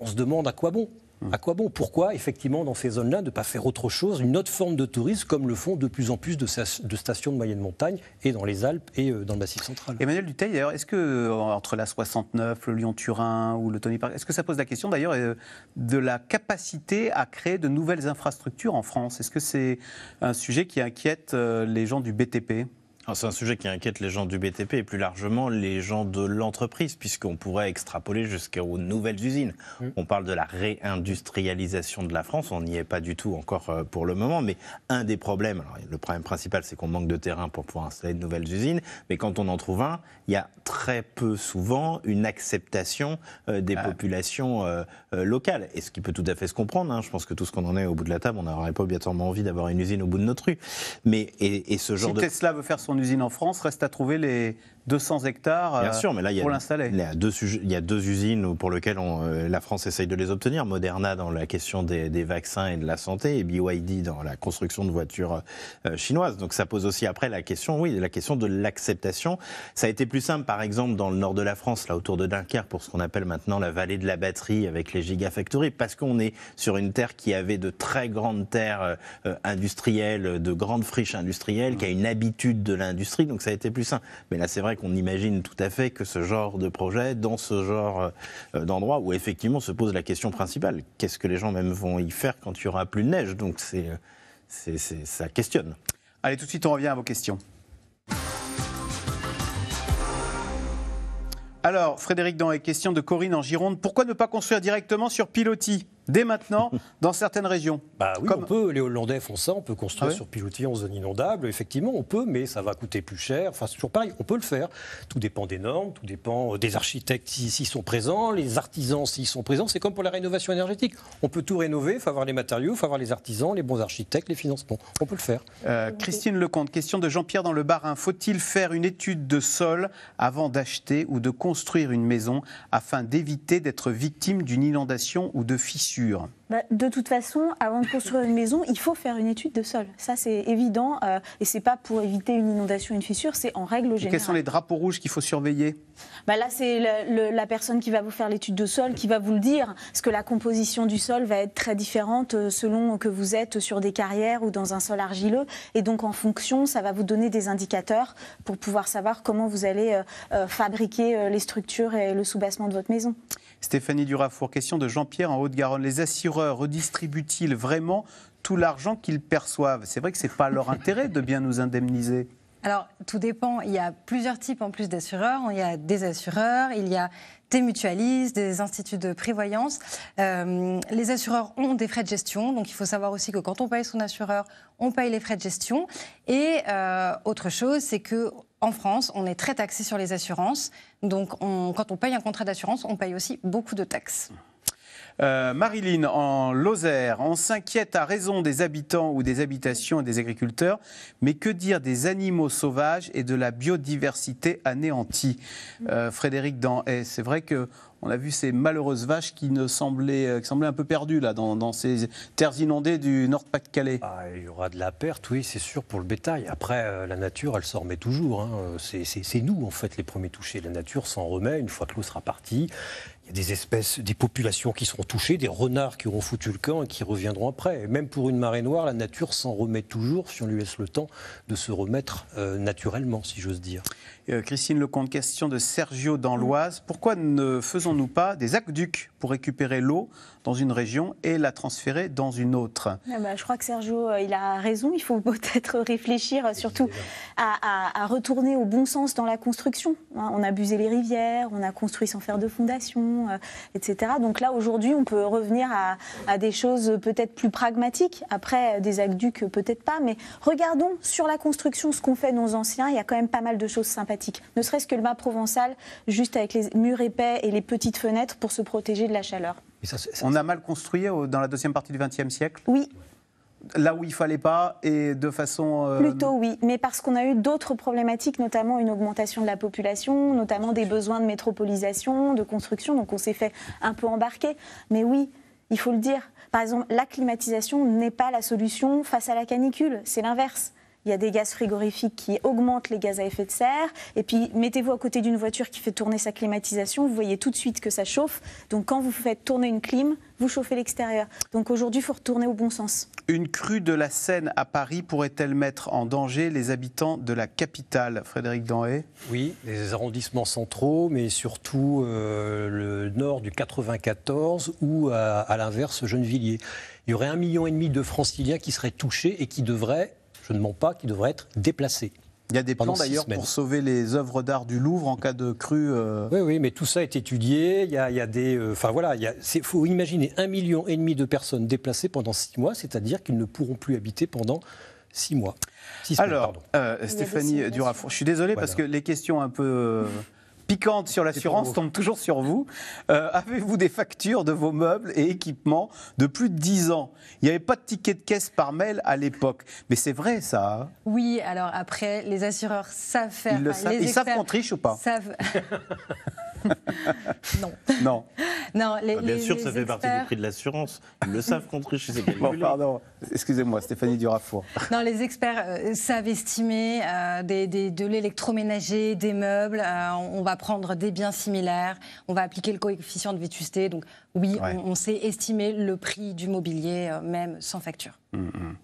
Speaker 2: on se demande à quoi bon hmm. à quoi bon Pourquoi, effectivement, dans ces zones-là, ne pas faire autre chose, une autre forme de tourisme, comme le font de plus en plus de, stations de moyenne montagne, et dans les Alpes et euh, dans le Massif central
Speaker 1: Emmanuel Duteil, d'ailleurs, est-ce que, euh, entre la 69, le Lyon-Turin ou le Tony Park, est-ce que ça pose la question, d'ailleurs, euh, de la capacité à créer de nouvelles infrastructures en France Est-ce que c'est un sujet qui inquiète les gens du BTP
Speaker 5: ah, c'est un sujet qui inquiète les gens du BTP et plus largement les gens de l'entreprise, puisqu'on pourrait extrapoler jusqu'aux nouvelles usines. On parle de la réindustrialisation de la France, on n'y est pas du tout encore euh, pour le moment, mais un des problèmes, alors le problème principal, c'est qu'on manque de terrain pour pouvoir installer de nouvelles usines, mais quand on en trouve un, il y a très peu souvent une acceptation euh, des ah. populations euh, locales, et ce qui peut tout à fait se comprendre. Hein. Je pense que tout ce qu'on en est au bout de la table, on n'aurait pas obligatoirement envie d'avoir une usine au bout de notre rue. Mais, et, ce genre si de...
Speaker 1: Tesla veut faire son usine en France. Reste à trouver les 200 hectares euh, sûr, mais là, pour l'installer. Il y a,
Speaker 5: deux il deux usines pour lesquelles euh, la France essaye de les obtenir. Moderna dans la question des, des, vaccins et de la santé et BYD dans la construction de voitures euh, chinoises. Donc ça pose aussi après la question, oui, la question de l'acceptation. Ça a été plus simple, par exemple, dans le nord de la France, là autour de Dunkerque, pour ce qu'on appelle maintenant la vallée de la batterie avec les gigafactories, parce qu'on est sur une terre qui avait de très grandes terres industrielles, de grandes friches industrielles, qui a une habitude de l'industrie. Donc ça a été plus simple. Mais là, c'est vrai qu'on imagine tout à fait que ce genre de projet, dans ce genre euh, d'endroit où effectivement se pose la question principale, qu'est-ce que les gens même vont y faire quand il n'y aura plus de neige Donc euh, c'est, ça questionne. Allez, tout de suite, on revient à vos questions.
Speaker 1: Alors, Frédéric, dans les questions de Corinne en Gironde, pourquoi ne pas construire directement sur pilotis dès
Speaker 2: maintenant dans certaines régions. Bah oui, on peut, les Hollandais font ça, on peut construire ah sur pilotis en zone inondable, effectivement, on peut, mais ça va coûter plus cher. Enfin, c'est toujours pareil, on peut le faire. Tout dépend des normes, tout dépend euh, des architectes s'ils sont présents, les artisans s'ils sont présents. C'est comme pour la rénovation énergétique. On peut tout rénover, il faut avoir les matériaux, il faut avoir les artisans, les bons architectes, les financements. On peut le faire. Euh,
Speaker 1: Christine Lecomte, question de Jean-Pierre dans le Barin. Hein, faut-il faire une étude de sol avant d'acheter ou de construire une maison afin d'éviter d'être victime d'une inondation ou de fissure
Speaker 3: bah, de toute façon, avant de construire une maison, il faut faire une étude de sol. Ça, c'est évident. Euh, et et n'est pas pour éviter une inondation, une fissure, c'est en règle générale. quels sont les
Speaker 1: drapeaux rouges qu'il faut surveiller
Speaker 3: bah Là, c'est la, personne qui va vous faire l'étude de sol qui va vous le dire. Parce que la composition du sol va être très différente euh, selon que vous êtes sur des carrières ou dans un sol argileux. Et donc, en fonction, ça va vous donner des indicateurs pour pouvoir savoir comment vous allez euh, fabriquer les structures et le soubassement de votre maison.
Speaker 1: Stéphanie Durafour, question de Jean-Pierre en Haute-Garonne. Les assureurs redistribuent-ils vraiment tout l'argent qu'ils perçoivent C'est vrai que ce n'est pas leur intérêt de bien nous indemniser.
Speaker 4: Alors, tout dépend. Il y a plusieurs types en plus d'assureurs. Il y a des assureurs, il y a des mutualistes, des instituts de prévoyance. Euh, les assureurs ont des frais de gestion, donc il faut savoir aussi que quand on paye son assureur, on paye les frais de gestion. Et euh, autre chose, c'est que en France, on est très taxé sur les assurances. Donc, quand on paye un contrat d'assurance, on paye aussi beaucoup de taxes.
Speaker 1: Euh, Marilyn, en Lozère, on s'inquiète à raison des habitants ou des habitations et des agriculteurs, mais que dire des animaux sauvages et de la biodiversité anéantie euh, Frédéric Dan, eh, c'est vrai que on a vu ces malheureuses vaches qui, euh, semblaient, un peu perdues
Speaker 2: là, dans, ces terres inondées du Nord-Pas-de-Calais. Ah, il y aura de la perte, oui, c'est sûr, pour le bétail. Après, euh, la nature, elle s'en remet toujours. Hein. Euh, c'est nous, en fait, les premiers touchés. La nature s'en remet une fois que l'eau sera partie. Il y a des espèces, des populations qui seront touchées, des renards qui auront foutu le camp et qui reviendront après. même pour une marée noire, la nature s'en remet toujours si on lui laisse le temps de se remettre naturellement, si j'ose dire. Euh, Christine Lecomte, question de Sergio
Speaker 1: dans mm. l'Oise. Pourquoi ne faisons-nous pas des aqueducs pour récupérer l'eau dans une région et la transférer dans une autre.
Speaker 3: Ah bah, je crois que Sergio, euh, il a raison. Il faut peut-être réfléchir euh, surtout à, retourner au bon sens dans la construction. Hein. on a abusé les rivières, on a construit sans faire de fondation, euh, etc. Donc là, aujourd'hui, on peut revenir à, à des choses peut-être plus pragmatiques. Après, des aqueducs, peut-être pas. Mais regardons sur la construction ce qu'ont fait nos anciens. Il y a quand même pas mal de choses sympathiques. Ne serait-ce que le mât provençal, juste avec les murs épais et les petites fenêtres pour se protéger de la chaleur
Speaker 1: on a mal construit dans la deuxième partie du XXe siècle Oui. Là où il ne fallait pas et de façon... Euh, Plutôt
Speaker 3: oui, mais parce qu'on a eu d'autres problématiques, notamment une augmentation de la population, notamment des besoins de métropolisation, de construction, donc on s'est fait un peu embarquer. Mais oui, il faut le dire. Par exemple, la climatisation n'est pas la solution face à la canicule, c'est l'inverse il y a des gaz frigorifiques qui augmentent les gaz à effet de serre. Et puis, mettez-vous à côté d'une voiture qui fait tourner sa climatisation, vous voyez tout de suite que ça chauffe. Donc, quand vous faites tourner une clim, vous chauffez l'extérieur. Donc aujourd'hui, il faut retourner au bon sens.
Speaker 1: Une crue de la Seine à Paris pourrait-elle mettre en
Speaker 2: danger les habitants de la capitale, Frédéric Danhaye Oui, les arrondissements centraux, mais surtout euh, le nord du 94 ou à, euh, à l'inverse Gennevilliers. Il y aurait un million et demi de franciliens qui seraient touchés et qui devraient je ne mens pas, qui devraient être déplacés. Il y a des plans d'ailleurs pour
Speaker 1: sauver les œuvres d'art du Louvre en
Speaker 2: cas de crue. Euh. Oui, oui, mais tout ça est étudié. Il y a, des, euh, enfin voilà, il faut imaginer un million et demi de personnes déplacées pendant six mois, c'est-à-dire qu'ils ne pourront plus habiter pendant six mois. Alors,
Speaker 1: euh, Stéphanie Durafour, je suis désolé parce que
Speaker 2: les questions un peu Piquante
Speaker 1: sur l'assurance tombe toujours sur vous. Euh, avez-vous des factures de vos meubles et équipements de plus de 10 ans Il n'y avait pas de ticket de caisse par mail à l'époque. Mais c'est vrai, ça. Hein.
Speaker 4: Oui, alors après, les assureurs savent faire. Ils, savent. Ils savent qu'on triche ou pas savent...
Speaker 5: non. Non.
Speaker 4: non ah, Bien sûr, ça fait partie du prix
Speaker 5: de l'assurance. Ils le savent contre chez pardon. Excusez-moi, Stéphanie Durafour.
Speaker 4: Non, les experts euh, savent estimer euh, de l'électroménager, des meubles. Euh, on, va prendre des biens similaires. On va appliquer le coefficient de vétusté. Donc, oui, on, sait estimer le prix du mobilier, même sans facture.
Speaker 1: Mm, mm.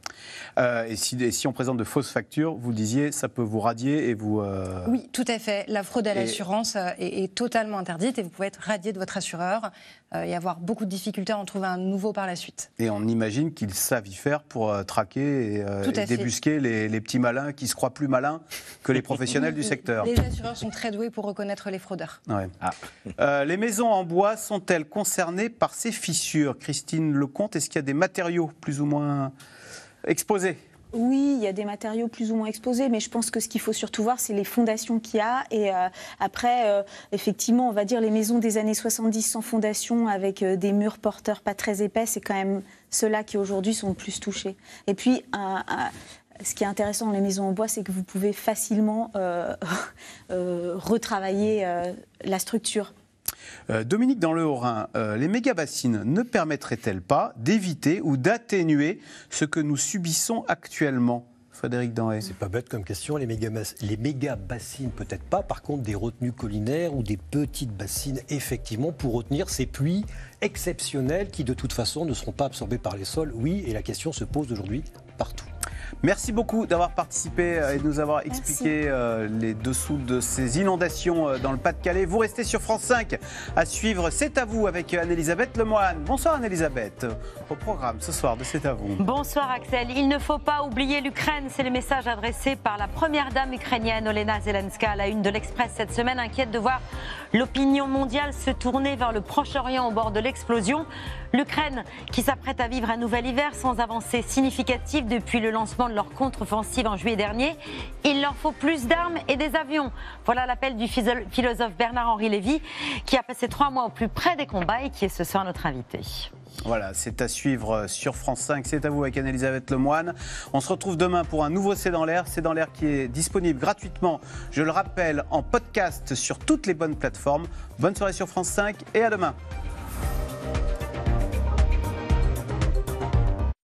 Speaker 1: Euh, et, si, si, on présente de fausses factures, vous disiez, ça peut vous radier et vous. Euh,
Speaker 4: oui, tout à fait. La fraude à l'assurance euh, est, est, totalement interdite et vous pouvez être radié de votre assureur y euh, avoir beaucoup de difficultés à en trouver un nouveau par la suite.
Speaker 1: Et on imagine qu'ils savent y faire pour euh, traquer et, euh, débusquer les, petits malins qui se croient plus malins que les professionnels du secteur. Les
Speaker 4: assureurs sont très doués pour reconnaître les fraudeurs.
Speaker 1: Ah. les maisons en bois sont-elles concernées par ces fissures Christine Lecomte, est-ce qu'il y a des matériaux plus ou moins exposés
Speaker 3: oui, il y a des matériaux plus ou moins exposés, mais je pense que ce qu'il faut surtout voir, c'est les fondations qu'il y a. Et euh, après, euh, effectivement, on va dire les maisons des années 70 sans fondation, avec euh, des murs porteurs pas très épais, c'est quand même ceux-là qui aujourd'hui sont le plus touchés. Et puis, ce qui est intéressant dans les maisons en bois, c'est que vous pouvez facilement retravailler la structure.
Speaker 1: Euh, Dominique, dans le Haut-Rhin, euh, les méga-bassines ne permettraient-elles pas d'éviter ou d'atténuer ce que nous subissons actuellement Frédéric C'est
Speaker 2: pas bête comme question. Les méga, les méga bassines, peut-être pas. Par contre, des retenues collinaires ou des petites bassines, effectivement, pour retenir ces pluies exceptionnelles qui, de toute façon, ne seront pas absorbées par les sols. Oui, et la question se pose aujourd'hui partout. Merci beaucoup d'avoir participé
Speaker 1: euh, et de nous avoir expliqué euh, les dessous de ces inondations euh, dans le Pas-de-Calais. Vous restez sur France 5 à suivre C'est à vous avec Anne-Elisabeth Lemoine. Bonsoir Anne-Elisabeth. Au programme ce soir de C'est à vous.
Speaker 4: Bonsoir Axel. Il ne faut pas oublier l'Ukraine. C'est le message adressé par la première dame ukrainienne Olena Zelenska à la une de l'Express cette semaine. Inquiète de voir L'opinion mondiale se tournait vers le Proche-Orient au bord de l'explosion. L'Ukraine, qui s'apprête à vivre un nouvel hiver sans avancée significative depuis le lancement de leur contre-offensive en juillet dernier, il leur faut plus d'armes et des avions. Voilà l'appel du philosophe Bernard-Henri Lévy, qui a passé trois mois au plus près des combats et qui est ce soir notre invité.
Speaker 1: Voilà, c'est à suivre sur France 5. C'est à vous avec Anne-Elisabeth Lemoine. On se retrouve demain pour un nouveau C'est dans l'air. C'est dans l'air qui est disponible gratuitement, je le rappelle, en podcast sur toutes les bonnes plateformes. Bonne soirée sur France 5 et à demain.